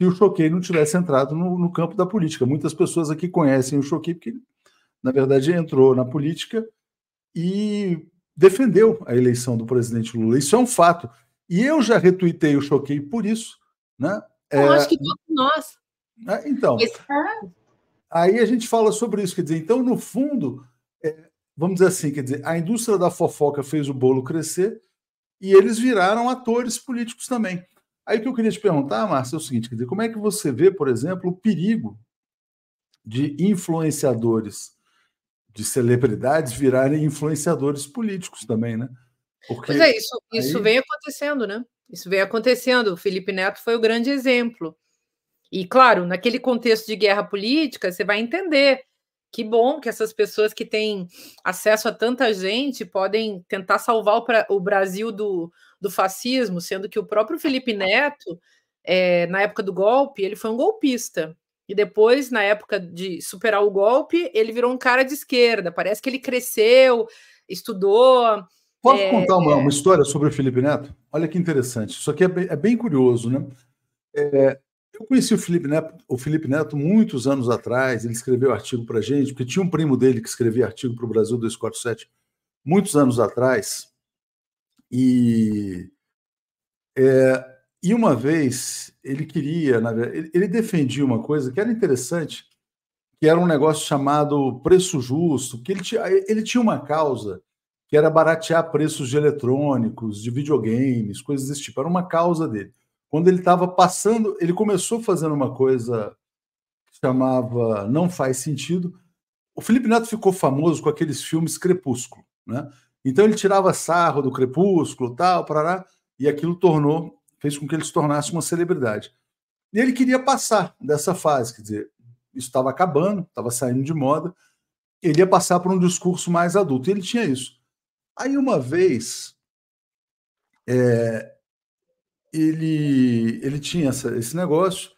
se o Choquei não tivesse entrado no, no, campo da política. Muitas pessoas aqui conhecem o Choquei porque ele na verdade, entrou na política e defendeu a eleição do presidente Lula. Isso é um fato. E eu já retuitei o Choquei por isso. Né? É, eu é... acho que todos nós. É, então. Esse... É aí a gente fala sobre isso. Quer dizer, então, no fundo, é, vamos dizer assim, quer dizer, a indústria da fofoca fez o bolo crescer e eles viraram atores políticos também. Aí o que eu queria te perguntar, Márcia, é o seguinte: quer dizer, como é que você vê, por exemplo, o perigo de influenciadores de celebridades virarem influenciadores políticos também, né? Porque pois é, isso, aí... isso vem acontecendo, né? Isso vem acontecendo. O Felipe Neto foi o grande exemplo. E, claro, naquele contexto de guerra política, você vai entender que bom que essas pessoas que têm acesso a tanta gente podem tentar salvar o, pra, o Brasil do, do, fascismo, sendo que o próprio Felipe Neto, é, na época do golpe, ele foi um golpista. E depois, na época de superar o golpe, ele virou um cara de esquerda. Parece que ele cresceu, estudou. Posso é, contar uma, é. uma, história sobre o Felipe Neto? Olha que interessante. Isso aqui é bem, é bem curioso, né? É, eu conheci o Felipe, Neto, o Felipe Neto muitos anos atrás. Ele escreveu artigo para gente, porque tinha um primo dele que escrevia artigo para o Brasil 247 muitos anos atrás. E é, e uma vez ele queria, verdade, ele defendia uma coisa que era interessante, que era um negócio chamado preço justo, que ele, tinha, ele tinha uma causa que era baratear preços de eletrônicos, de videogames, coisas desse tipo. Era uma causa dele. Quando ele estava passando, ele começou fazendo uma coisa que chamava Não Faz Sentido. O Felipe Neto ficou famoso com aqueles filmes Crepúsculo, né? Então ele tirava sarro do Crepúsculo, tal, parará, e aquilo tornou fez com que ele se tornasse uma celebridade. E ele queria passar dessa fase, quer dizer, isso estava acabando, estava saindo de moda, ele ia passar para um discurso mais adulto, e ele tinha isso. Aí uma vez, é, ele, ele tinha essa, esse negócio,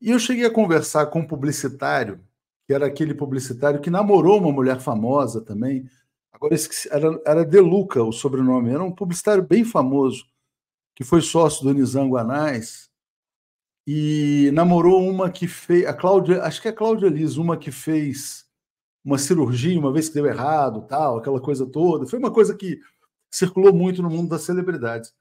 e eu cheguei a conversar com um publicitário, que era aquele publicitário que namorou uma mulher famosa também, agora esqueci, era, era De Luca o sobrenome, era um publicitário bem famoso, que foi sócio do Nizam Guanais, e namorou uma que fez. A Cláudia, acho que é a Cláudia Liz, uma que fez uma cirurgia uma vez que deu errado, tal, aquela coisa toda. Foi uma coisa que circulou muito no mundo das celebridades.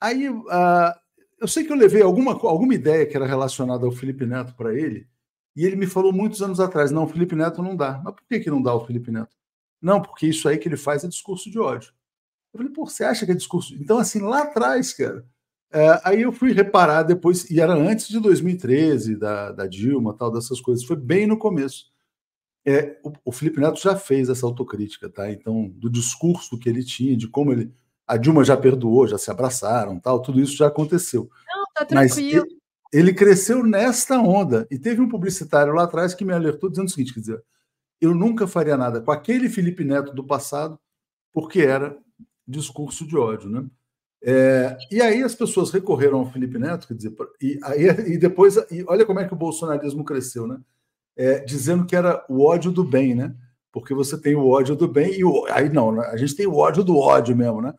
Aí uh, eu sei que eu levei alguma, alguma ideia que era relacionada ao Felipe Neto para ele, e ele me falou muitos anos atrás: não, o Felipe Neto não dá. Mas por que, que não dá o Felipe Neto? Não, porque isso aí que ele faz é discurso de ódio. Eu falei, pô, você acha que é discurso? Então, assim, lá atrás, cara. É, aí eu fui reparar depois, e era antes de 2013, da, da Dilma, tal, dessas coisas. Foi bem no começo. É, o, o Felipe Neto já fez essa autocrítica, tá? Então, do discurso que ele tinha, de como ele. A Dilma já perdoou, já se abraçaram, tal, tudo isso já aconteceu. Não, tá tranquilo. Mas ele, ele cresceu nesta onda. E teve um publicitário lá atrás que me alertou dizendo o seguinte: quer dizer, eu nunca faria nada com aquele Felipe Neto do passado, porque era discurso de ódio, né? É, e aí as pessoas recorreram ao Felipe Neto, quer dizer, e, aí, e depois, e olha como é que o bolsonarismo cresceu, né? É, dizendo que era o ódio do bem, né? Porque você tem o ódio do bem e o, aí não, né? a gente tem o ódio do ódio mesmo, né?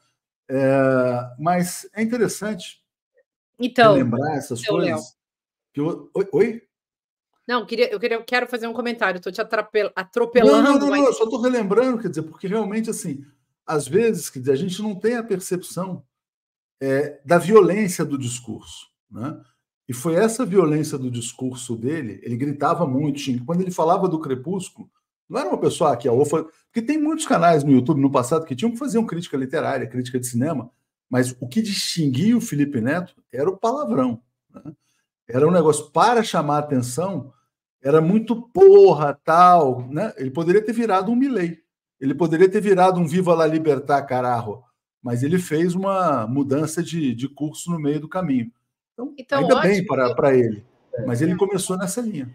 É, mas é interessante então, lembrar essas então, coisas. Que eu, oi, oi? Não, queria, eu queria, quero fazer um comentário, estou te atropelando. Não, não, não, mas... não só estou relembrando, quer dizer, porque realmente assim, às vezes, que a gente não tem a percepção é, da violência do discurso. Né? E foi essa violência do discurso dele, ele gritava muito, quando ele falava do Crepúsculo, não era uma pessoa que a UFA. Porque tem muitos canais no YouTube no passado que tinham que fazer crítica literária, crítica de cinema, mas o que distinguia o Felipe Neto era o palavrão. Né? Era um negócio para chamar atenção, era muito porra, tal. Né? Ele poderia ter virado um Milley. Ele poderia ter virado um Viva la Libertar Carajo, mas ele fez uma mudança de, de curso no meio do caminho. Então, então ainda ótimo. bem para, para ele. É. Mas ele começou nessa linha.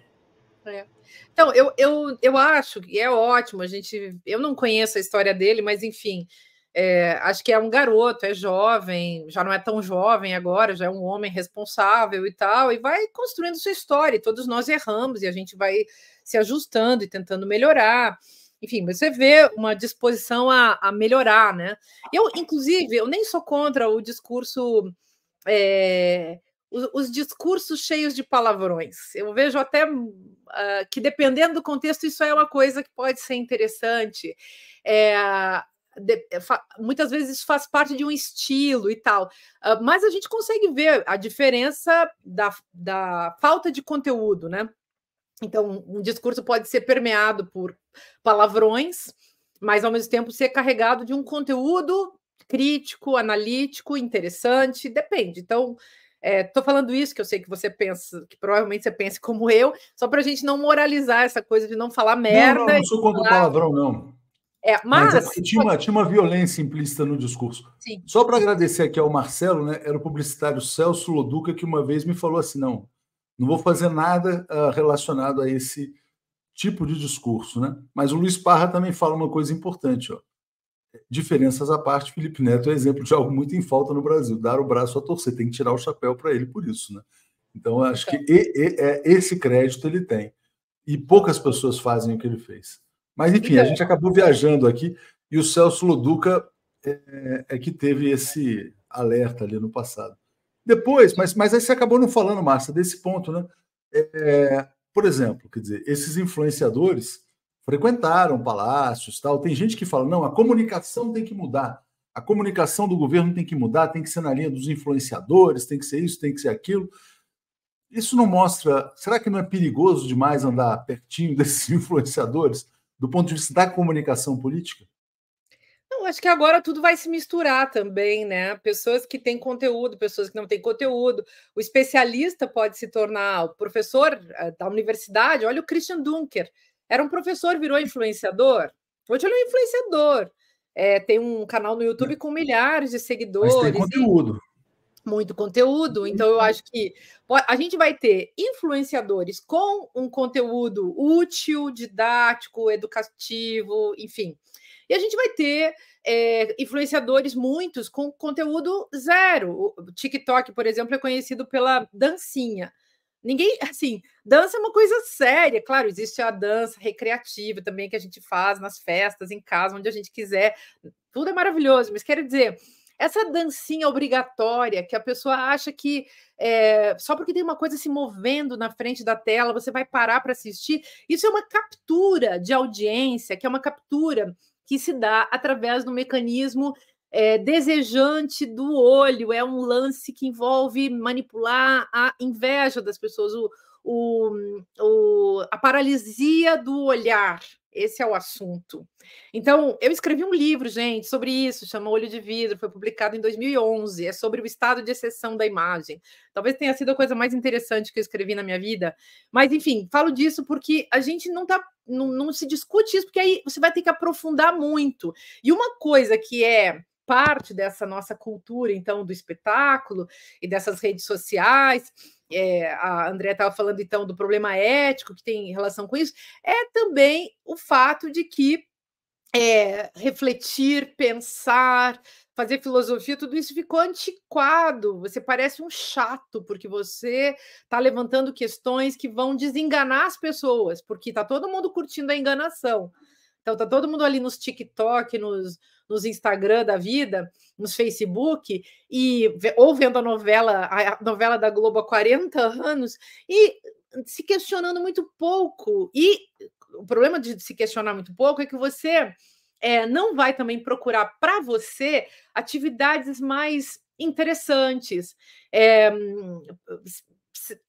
É. Então, eu, eu, eu acho que é ótimo. A gente, eu não conheço a história dele, mas enfim, é, acho que é um garoto, é jovem, já não é tão jovem agora, já é um homem responsável e tal, e vai construindo sua história. E todos nós erramos e a gente vai se ajustando e tentando melhorar enfim, você vê uma disposição a, a melhorar, né? Eu, inclusive, eu nem sou contra o discurso. É, os, os, discursos cheios de palavrões. Eu vejo até uh, que, dependendo do contexto, isso é uma coisa que pode ser interessante. É, de, muitas vezes isso faz parte de um estilo e tal, uh, mas a gente consegue ver a diferença da, da falta de conteúdo, né? Então, um discurso pode ser permeado por palavrões, mas ao mesmo tempo ser carregado de um conteúdo crítico, analítico, interessante, depende. Então, estou é, falando isso que eu sei que você pensa, que provavelmente você pense como eu, só para a gente não moralizar essa coisa de não falar merda. Não, não, não sou contra falar... palavrão, não. É, mas, é mas é tinha, uma, tinha uma violência implícita no discurso. Sim. Só para agradecer aqui ao Marcelo, né, era o publicitário Celso Loduca que uma vez me falou assim: não, não vou fazer nada uh, relacionado a esse tipo de discurso, né? Mas o Luiz Parra também fala uma coisa importante, ó. Diferenças à parte, Felipe Neto é exemplo de algo muito em falta no Brasil, dar o braço a torcer, tem que tirar o chapéu para ele por isso, né? Então, acho que e, e, é, esse crédito ele tem. E poucas pessoas fazem o que ele fez. Mas, enfim, a então gente acabou viajando aqui e o Celso Loduca é, é que teve esse alerta ali no passado. Depois, mas, mas aí você acabou não falando, Márcia, desse ponto, né? É, por exemplo, quer dizer, esses influenciadores frequentaram palácios, tal. Tem gente que fala, não, a comunicação tem que mudar. A comunicação do governo tem que mudar, tem que ser na linha dos influenciadores, tem que ser isso, tem que ser aquilo. Isso não mostra. Será que não é perigoso demais andar pertinho desses influenciadores do ponto de vista da comunicação política? Eu acho que agora tudo vai se misturar também, né? Pessoas que têm conteúdo, pessoas que não têm conteúdo. O especialista pode se tornar ah, o professor eh, da universidade. Olha o Christian Dunker. Era um professor, virou influenciador. Hoje ele é um influenciador. É, tem um canal no YouTube com milhares de seguidores. Mas tem conteúdo. Muito conteúdo. Então, eu acho que a gente vai ter influenciadores com um conteúdo útil, didático, educativo, enfim. E a gente vai ter é, influenciadores, muitos, com conteúdo zero. O TikTok, por exemplo, é conhecido pela dancinha. Ninguém, assim, dança é uma coisa séria. Claro, existe a dança recreativa também que a gente faz nas festas, em casa, onde a gente quiser. Tudo é maravilhoso, mas quero dizer, essa dancinha obrigatória que a pessoa acha que é, só porque tem uma coisa se movendo na frente da tela, você vai parar para assistir. Isso é uma captura de audiência, que é uma captura que se dá através do mecanismo é, desejante do olho. É um lance que envolve manipular a inveja das pessoas, o, o, o a paralisia do olhar. Esse é o assunto. Então, eu escrevi um livro, gente, sobre isso, chama Olho de Vidro, foi publicado em 2011, é sobre o estado de exceção da imagem. Talvez tenha sido a coisa mais interessante que eu escrevi na minha vida, mas enfim, falo disso porque a gente não tá não, não se discute isso, porque aí você vai ter que aprofundar muito. E uma coisa que é parte dessa nossa cultura, então, do espetáculo e dessas redes sociais, é, a Andrea estava falando então do problema ético que tem em relação com isso, é também o fato de que é, refletir, pensar, fazer filosofia, tudo isso ficou antiquado. Você parece um chato, porque você está levantando questões que vão desenganar as pessoas, porque está todo mundo curtindo a enganação. Então tá todo mundo ali nos TikTok, nos, nos Instagram da vida, nos Facebook, e ou vendo a novela, a novela da Globo há 40 anos, e se questionando muito pouco. E o problema de se questionar muito pouco é que você é, não vai também procurar para você atividades mais interessantes, é, hum,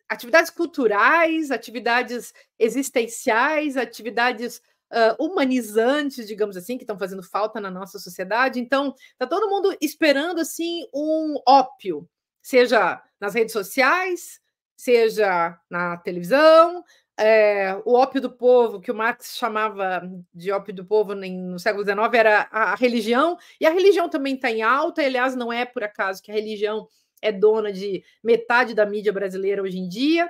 atividades culturais, atividades existenciais, atividades uh, humanizantes, digamos assim, que estão fazendo falta na nossa sociedade. Então, está todo mundo esperando assim um ópio, seja nas redes sociais, seja na televisão, é, o ópio do povo, que o Marx chamava de ópio do povo no século XIX, era a, religião, e a religião também está em alta, e, aliás, não é por acaso que a religião é dona de metade da mídia brasileira hoje em dia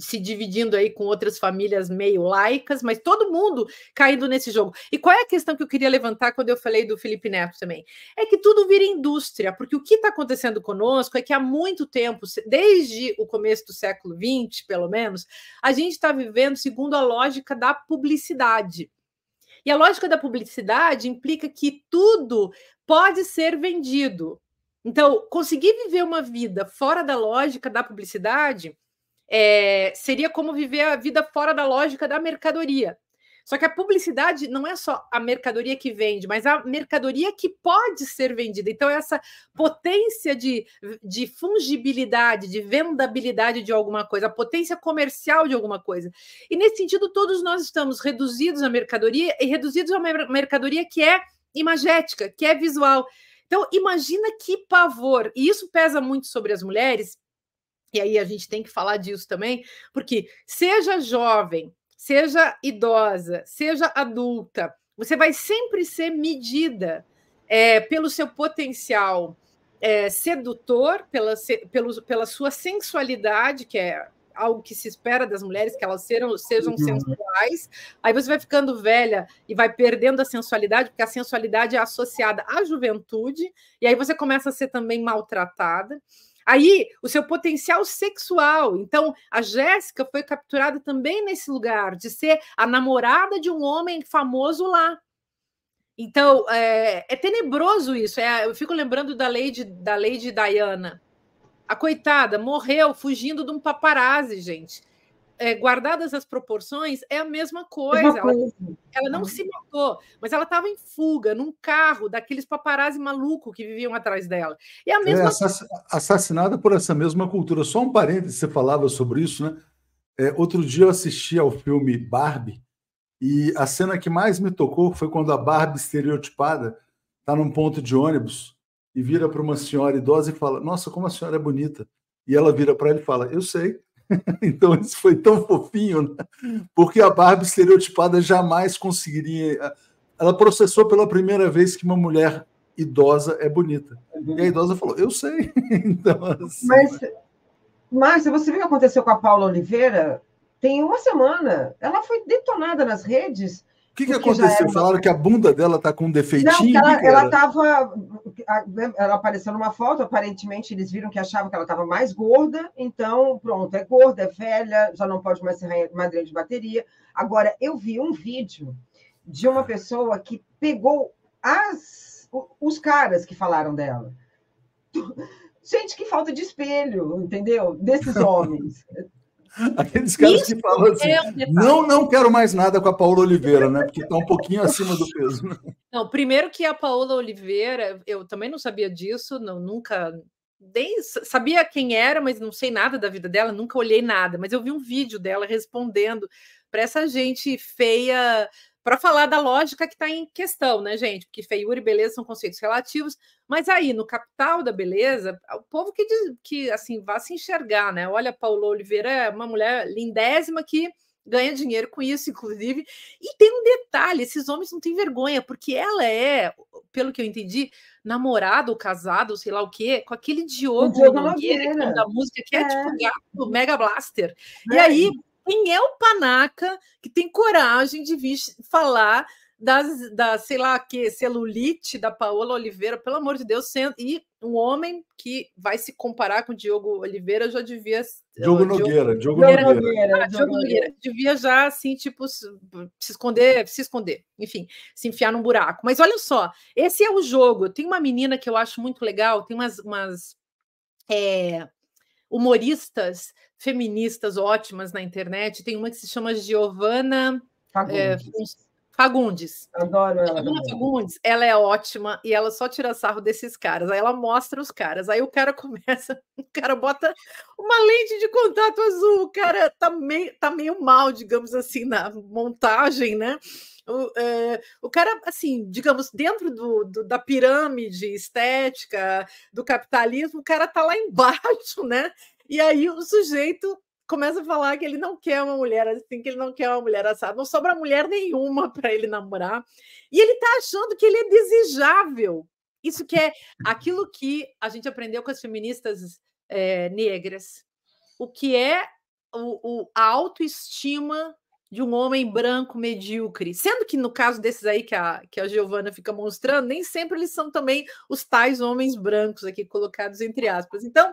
se dividindo aí com outras famílias meio laicas, mas todo mundo caindo nesse jogo. E qual é a questão que eu queria levantar quando eu falei do Felipe Neto também? É que tudo vira indústria, porque o que está acontecendo conosco é que há muito tempo, desde o começo do século XX, pelo menos, a gente está vivendo segundo a lógica da publicidade. E a lógica da publicidade implica que tudo pode ser vendido. Então, conseguir viver uma vida fora da lógica da publicidade é, seria como viver a vida fora da lógica da mercadoria. Só que a publicidade não é só a mercadoria que vende, mas a mercadoria que pode ser vendida. Então, essa potência de, de fungibilidade, de vendabilidade de alguma coisa, a potência comercial de alguma coisa. E nesse sentido, todos nós estamos reduzidos à mercadoria e reduzidos a uma mercadoria que é imagética, que é visual. Então, imagina que pavor, e isso pesa muito sobre as mulheres, e aí a gente tem que falar disso também, porque seja jovem, seja idosa, seja adulta, você vai sempre ser medida é, pelo seu potencial é, sedutor, pela, se, pelo, pela sua sensualidade, que é algo que se espera das mulheres, que elas sejam, sejam uhum. sensuais. Aí você vai ficando velha e vai perdendo a sensualidade, porque a sensualidade é associada à juventude, e aí você começa a ser também maltratada. Aí, o seu potencial sexual. Então, a Jéssica foi capturada também nesse lugar de ser a namorada de um homem famoso lá. Então, é, é tenebroso isso. É, eu fico lembrando da lei da lei de Diana. A coitada morreu fugindo de um paparazzi, gente é, guardadas as proporções, é a mesma é coisa. Ela, ela, não ah. se matou, mas ela estava em fuga num carro daqueles paparazzi maluco que viviam atrás dela. E é a é, mesma é, assass assassinada por essa mesma cultura. Só um parênteses, você falava sobre isso, né? É, outro dia eu assisti ao filme Barbie e a cena que mais me tocou foi quando a Barbie estereotipada está num ponto de ônibus e vira para uma senhora idosa e fala: Nossa, como a senhora é bonita. E ela vira para ele e fala: Eu sei. então isso foi tão fofinho, né? porque a Barbie estereotipada jamais conseguiria. Eh, ela processou pela primeira vez que uma mulher idosa é bonita. A uhum. E a idosa falou: Eu sei. então, assim, Mas, né? Márcia, você viu o que aconteceu com a Paula Oliveira? Tem uma semana, ela foi detonada nas redes o que, que aconteceu? Era... Falaram que a bunda dela tá com um defeitinho? Não, ela, ela tava. Ela apareceu numa foto, aparentemente eles viram que achavam que ela estava mais gorda, então pronto, é gorda, é velha, já não pode mais ser madrinha de bateria. Agora, eu vi um vídeo de uma pessoa que pegou as, os caras que falaram dela. Gente, que falta de espelho, entendeu? Desses homens. Aqueles caras Isso que falam assim, é um não, não quero mais nada com a Paola Oliveira, né? Porque está um pouquinho acima do peso. Né? Não, primeiro que a Paola Oliveira, eu também não sabia disso, não, nunca nem sabia quem era, mas não sei nada da vida dela, nunca olhei nada, mas eu vi um vídeo dela respondendo para essa gente feia para falar da lógica que está em questão, né, gente? Porque feiura e beleza são conceitos relativos, mas aí, no Capital da Beleza, o povo que, diz, que assim vá se enxergar, né? Olha, Paulo Oliveira é uma mulher lindésima que ganha dinheiro com isso, inclusive. E tem um detalhe: esses homens não têm vergonha, porque ela é, pelo que eu entendi, namorado ou casado, sei lá o quê, com aquele Diogo, Diogo é Nogueira, da música, que é, é tipo gato, mega blaster. É. E aí, quem é o panaca que tem coragem de vir falar das, da, sei lá, que celulite da Paola Oliveira, pelo amor de Deus, sendo, e um homem que vai se comparar com o Diogo Oliveira já devia. Diogo Nogueira, Diogo, Nogueira. Ah, Diogo Nogueira. Devia já, assim, tipo, se esconder, se esconder, enfim, se enfiar num buraco. Mas olha só, esse é o jogo. Tem uma menina que eu acho muito legal, tem umas. umas é, humoristas feministas ótimas na internet. Tem uma que se chama Giovanna. Fagundes. É, Fagundes. Adoro ela. Ana Fagundes, ela é ótima e ela só tira sarro desses caras. Aí ela mostra os caras. Aí o cara começa, o cara bota uma lente de contato azul. O cara tá meio, tá meio mal, digamos assim, na montagem, né? O, é, o cara, assim, digamos, dentro do, do, da pirâmide estética do capitalismo, o cara tá lá embaixo, né? E aí o sujeito começa a falar que ele não quer uma mulher assim, que ele não quer uma mulher assada, não sobra mulher nenhuma para ele namorar. E ele está achando que ele é desejável. Isso que é aquilo que a gente aprendeu com as feministas é, negras. O que é o, o, a autoestima de um homem branco medíocre. Sendo que no caso desses aí que a, que a Giovana fica mostrando, nem sempre eles são também os tais homens brancos aqui colocados entre aspas. Então,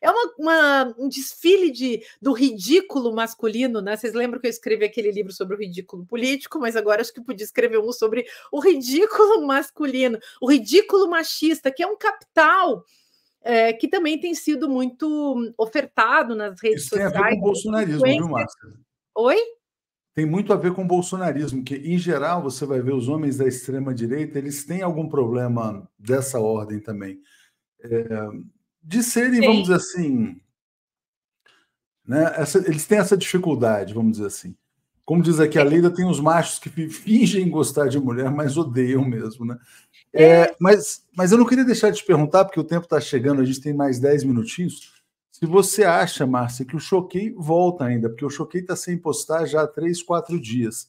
é uma, uma, um desfile de, do ridículo masculino, né? Vocês lembram que eu escrevi aquele livro sobre o ridículo político, mas agora acho que podia escrever um sobre o ridículo masculino, o ridículo machista, que é um capital. É, que também tem sido muito hum, ofertado nas redes Isso sociais. Isso tem a ver com o bolsonarismo, viu, Márcia? Oi? tem muito a ver com o bolsonarismo, que em geral você vai ver os homens da extrema direita, eles têm algum problema dessa ordem também. É, de serem, Sim. vamos dizer assim, né, essa, eles têm essa dificuldade, vamos dizer assim. Como diz aqui a é. Leida, tem os machos que fingem gostar de mulher, mas odeiam mesmo, né? É, é, mas, mas eu não queria deixar de te perguntar, porque o tempo está chegando, a gente tem mais 10 minutinhos. Se você acha, Márcia, que o Choquei volta ainda, porque o Choquei está sem postar já há três, quatro dias.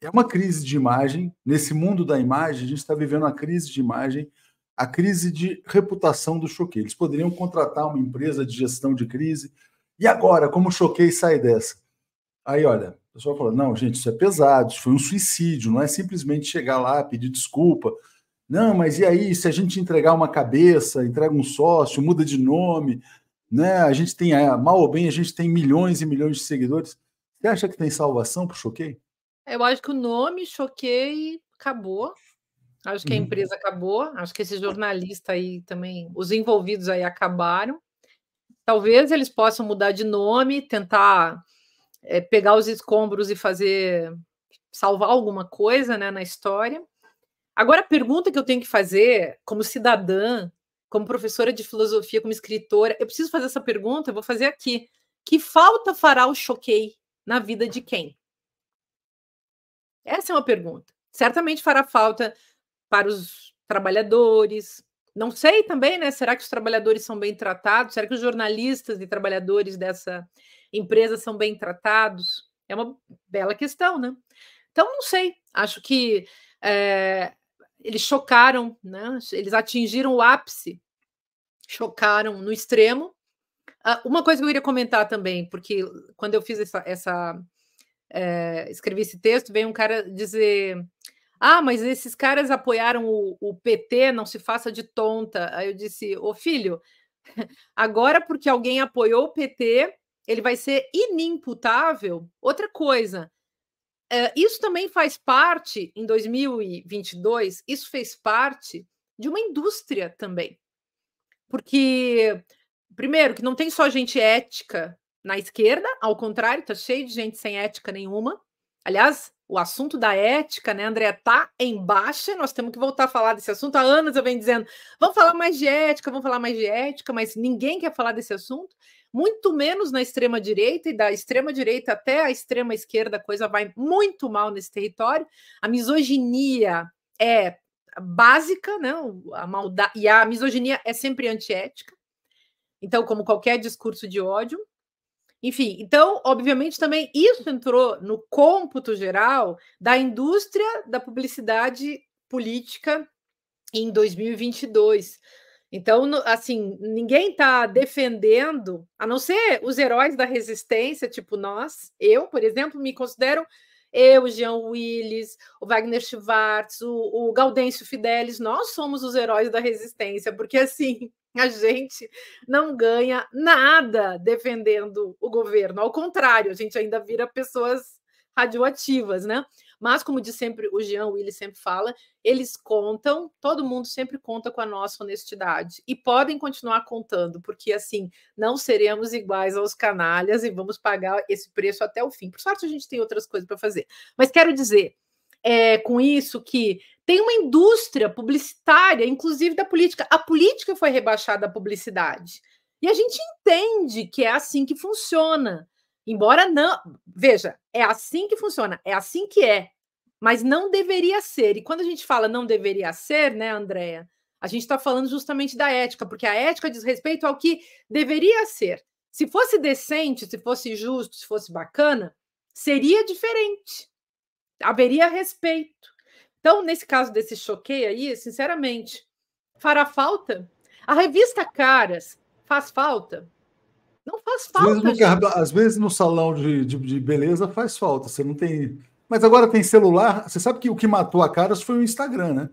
É uma crise de imagem. Nesse mundo da imagem, a gente está vivendo uma crise de imagem, a crise de reputação do Choquei. Eles poderiam contratar uma empresa de gestão de crise. E agora, como o Choquei sai dessa? Aí, olha, o pessoal falou: não, gente, isso é pesado, isso foi um suicídio, não é simplesmente chegar lá, pedir desculpa. Não, mas e aí, se a gente entregar uma cabeça, entrega um sócio, muda de nome, né? A gente tem, é, mal ou bem, a gente tem milhões e milhões de seguidores. Você acha que tem salvação para o Choquei? Eu acho que o nome Choquei acabou. Acho que a uhum. empresa acabou. Acho que esse jornalista aí também, os envolvidos aí acabaram. Talvez eles possam mudar de nome, tentar é, pegar os escombros e fazer salvar alguma coisa, né, na história. Agora a pergunta que eu tenho que fazer, como cidadã, como professora de filosofia, como escritora, eu preciso fazer essa pergunta, eu vou fazer aqui. Que falta fará o choquei na vida de quem? Essa é uma pergunta. Certamente fará falta para os trabalhadores. Não sei também, né? Será que os trabalhadores são bem tratados? Será que os jornalistas e trabalhadores dessa empresa são bem tratados? É uma bela questão, né? Então, não sei. Acho que é, eles chocaram, né? eles atingiram o ápice, chocaram no extremo. Ah, uma coisa que eu iria comentar também, porque quando eu fiz essa, essa é, escrevi esse texto, veio um cara dizer: Ah, mas esses caras apoiaram o, o PT, não se faça de tonta. Aí eu disse: Ô filho, agora porque alguém apoiou o PT, ele vai ser inimputável? Outra coisa, eh, isso também faz parte, em 2022, isso fez parte de uma indústria também. Porque, primeiro, que não tem só gente ética na esquerda, ao contrário, está cheio de gente sem ética nenhuma. Aliás, o assunto da ética, né, André, tá em baixa. Nós temos que voltar a falar desse assunto. Há anos eu venho dizendo, vamos falar mais de ética, vamos falar mais de ética, mas ninguém quer falar desse assunto muito menos na extrema direita, e da extrema direita até a extrema esquerda, a coisa vai muito mal nesse território. A misoginia é básica, né? A maldade e a misoginia é sempre antiética. Então, como qualquer discurso de ódio, enfim, então, obviamente, também isso entrou no cômputo geral da indústria da publicidade política em 2022, então, assim, ninguém está defendendo, a não ser os heróis da resistência, tipo nós. Eu, por exemplo, me considero eu, Jean Willis, o Wagner Schwartz, o, o Gaudêncio Fidelis, nós somos os heróis da resistência, porque assim, a gente não ganha nada defendendo o governo. Ao contrário, a gente ainda vira pessoas radioativas, né? Mas, como diz sempre o Jean Willis sempre fala, eles contam, todo mundo sempre conta com a nossa honestidade. E podem continuar contando, porque assim não seremos iguais aos canalhas e vamos pagar esse preço até o fim. Por sorte, a gente tem outras coisas para fazer. Mas quero dizer. É, com isso que tem uma indústria publicitária, inclusive da política. A política foi rebaixada à publicidade. E a gente entende que é assim que funciona. Embora não. Veja, é assim que funciona, é assim que é, mas não deveria ser. E quando a gente fala não deveria ser, né, Andréia? A gente está falando justamente da ética, porque a ética diz respeito ao que deveria ser. Se fosse decente, se fosse justo, se fosse bacana, seria diferente. Haveria respeito. Então, nesse caso desse choquei aí, sinceramente, fará falta? A revista Caras faz falta? Não faz falta. Às vezes, no, às vezes no salão de, de, de, beleza faz falta. Você não tem. Mas agora tem celular. Você sabe que o que matou a Caras foi o Instagram, né?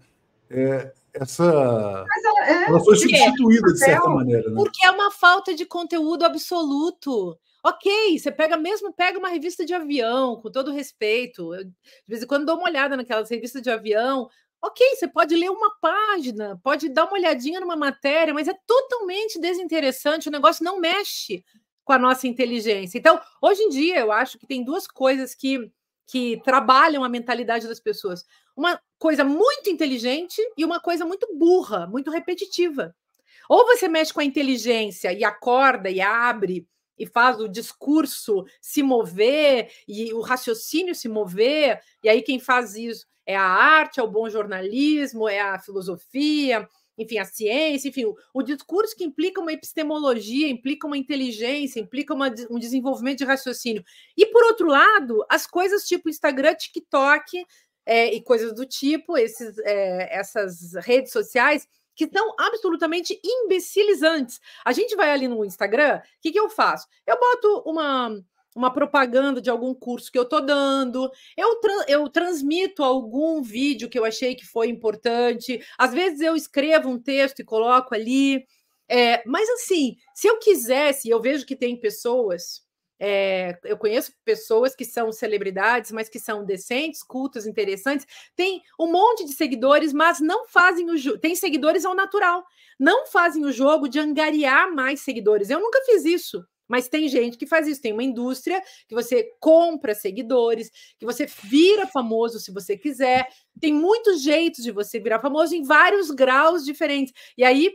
É, essa. Ela, é, é, ela, foi substituída é, de certa maneira. Né? Porque é uma falta de conteúdo absoluto. Ok, você pega mesmo, pega uma revista de avião, com todo respeito. Eu, de vez em quando dou uma olhada naquelas revistas de avião, Ok, você pode ler uma página, pode dar uma olhadinha numa matéria, mas é totalmente desinteressante, o negócio não mexe com a nossa inteligência. Então, hoje em dia, eu acho que tem duas coisas que, que trabalham a mentalidade das pessoas: uma coisa muito inteligente e uma coisa muito burra, muito repetitiva. Ou você mexe com a inteligência e acorda e abre e faz o discurso se mover e o raciocínio se mover, e aí quem faz isso é a arte, é o bom jornalismo, é a filosofia, enfim, a ciência, enfim, o, o discurso que implica uma epistemologia, implica uma inteligência, implica uma, um desenvolvimento de raciocínio. E por outro lado, as coisas tipo Instagram, TikTok é, e coisas do tipo, esses, é, essas redes sociais que são absolutamente imbecilizantes. A gente vai ali no Instagram, o que, que eu faço? Eu boto uma uma propaganda de algum curso que eu estou dando, eu, tra eu transmito algum vídeo que eu achei que foi importante, às vezes eu escrevo um texto e coloco ali. É, mas assim, se eu quisesse, eu vejo que tem pessoas, é, eu conheço pessoas que são celebridades, mas que são decentes, cultas, interessantes, tem um monte de seguidores, mas não fazem o jogo. Tem seguidores ao natural, não fazem o jogo de angariar mais seguidores. Eu nunca fiz isso. Mas tem gente que faz isso, tem uma indústria que você compra seguidores, que você vira famoso se você quiser. Tem muitos jeitos de você virar famoso em vários graus diferentes. E aí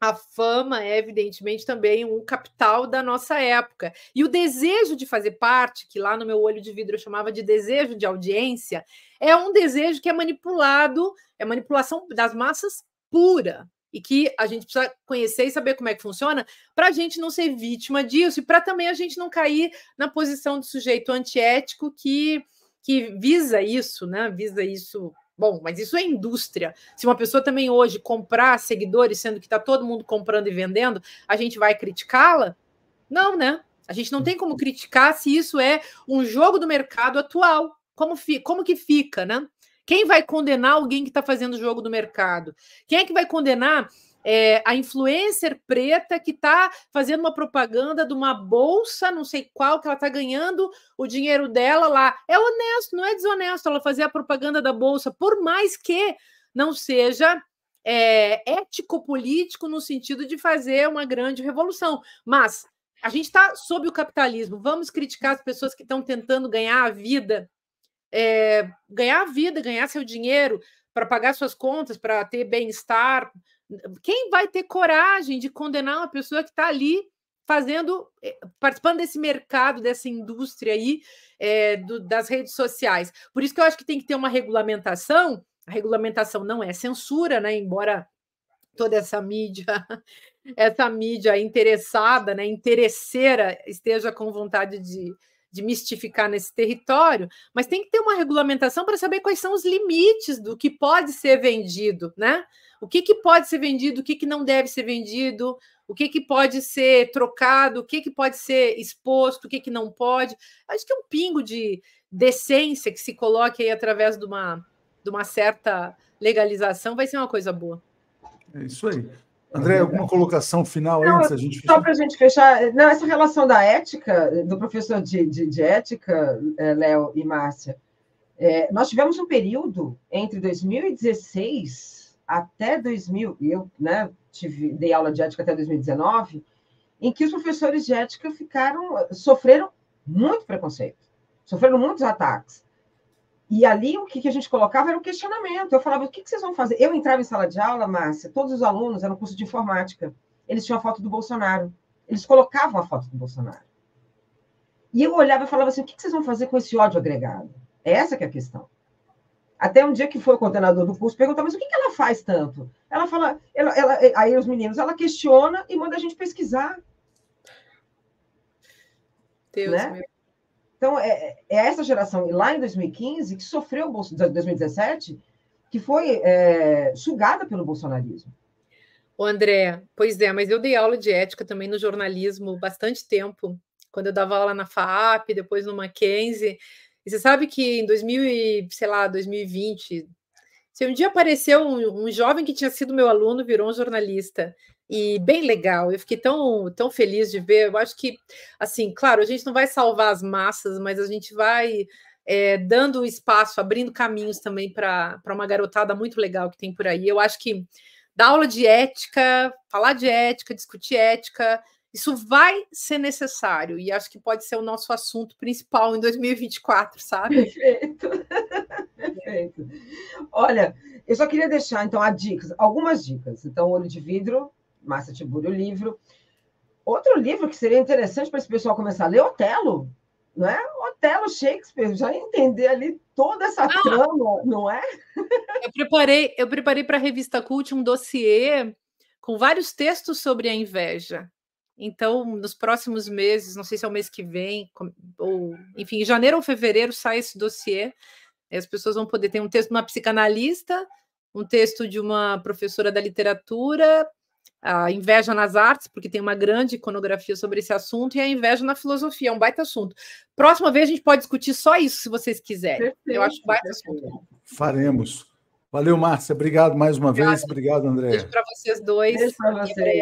a fama é evidentemente também um capital da nossa época. E o desejo de fazer parte, que lá no meu olho de vidro eu chamava de desejo de audiência, é um desejo que é manipulado, é manipulação das massas pura, e que a gente precisa conhecer e saber como é que funciona para a gente não ser vítima disso e para também a gente não cair na posição de sujeito antiético que, que visa isso, né? Visa isso. Bom, mas isso é indústria. Se uma pessoa também hoje comprar seguidores, sendo que está todo mundo comprando e vendendo, a gente vai criticá-la? Não, né? A gente não tem como uhum. criticar se isso é um jogo do mercado atual. Como, como que fica, né? Quem vai condenar alguém que está fazendo o jogo do mercado? Quem é que vai condenar é, a influencer preta que está fazendo uma propaganda de uma bolsa, não sei qual, que ela está ganhando o dinheiro dela lá? É honesto, não é desonesto ela fazer a propaganda da bolsa, por mais que não seja é, ético-político no sentido de fazer uma grande revolução. Mas a gente está sob o capitalismo. Vamos criticar as pessoas que estão tentando ganhar a vida é, ganhar a vida, ganhar seu dinheiro para pagar suas contas, para ter bem-estar. Quem vai ter coragem de condenar uma pessoa que está ali fazendo, eh, participando desse mercado, dessa indústria aí é, do, das redes sociais? Por isso que eu acho que tem que ter uma regulamentação. A regulamentação não é censura, né? Embora toda essa mídia, essa mídia interessada, né, interesseira, esteja com vontade de, de mistificar nesse território, mas tem que ter uma regulamentação para saber quais são os limites do que pode ser vendido, né? O que, que pode ser vendido, o que, que não deve ser vendido, o que, que pode ser trocado, o que, que pode ser exposto, o que, que não pode. Acho que é um pingo de decência que se coloque aí através de uma, de uma certa legalização vai ser uma coisa boa. É isso aí. André, uhum. alguma colocação final não, antes a gente fechar? Só para a gente fechar, não, essa relação da ética, do professor de, de, de ética, eh, Léo e Márcia, é, nós tivemos um período entre 2016 até 2000, eu né, tive, dei aula de ética até 2019, em que os professores de ética ficaram, sofreram muito preconceito, sofreram muitos ataques. E ali o que, a gente colocava era um questionamento. Eu falava, o que, vocês vão fazer? Eu entrava em sala de aula, Márcia, todos os alunos eram curso de informática. Eles tinham a foto do Bolsonaro. Eles colocavam a foto do Bolsonaro. E eu olhava e falava assim: o que, vocês vão fazer com esse ódio agregado? É essa que é a questão. Até um dia que foi o coordenador do curso perguntar, mas o que, que ela faz tanto? Ela fala, ela, ela, aí os meninos, ela questiona e manda a gente pesquisar. Deus né? meu então, é, é, é essa geração, lá em 2015, que sofreu, o 2017, que foi é, sugada pelo bolsonarismo. O André, pois é, mas eu dei aula de ética também no jornalismo bastante tempo, quando eu dava aula na FAP, depois no Mackenzie. E você sabe que em 2000 e, sei lá, 2020, se um dia apareceu um, um jovem que tinha sido meu aluno, virou um jornalista e bem legal. Eu fiquei tão, tão feliz de ver. Eu acho que, assim, claro, a gente não vai salvar as massas, mas a gente vai é, dando espaço, abrindo caminhos também para uma garotada muito legal que tem por aí. Eu acho que dar aula de ética, falar de ética, discutir ética, isso vai ser necessário e acho que pode ser o nosso assunto principal em 2024, sabe? Perfeito. Perfeito. Olha, eu só queria deixar então dicas, algumas dicas. Então, olho de vidro, Massa Tiburi o livro. Outro livro que seria interessante para esse pessoal começar a ler, Otelo, não é? Otelo Shakespeare, já entender ali toda essa ah, trama, não é? eu preparei, eu preparei para a revista Cult um dossiê com vários textos sobre a inveja. Então, nos próximos meses, não sei se é o mês que vem, ou enfim, em janeiro ou fevereiro sai esse dossiê. As pessoas vão poder ter um texto de uma psicanalista, um texto de uma professora da literatura, a inveja nas artes, porque tem uma grande iconografia sobre esse assunto, e a inveja na filosofia, é um baita assunto. Próxima vez a gente pode discutir só isso, se vocês quiserem. Perfeito. Eu acho baita assunto. Faremos. Valeu, Márcia. Obrigado mais uma Obrigada. vez. Obrigado, André. Beijo para vocês dois. Beijo para vocês.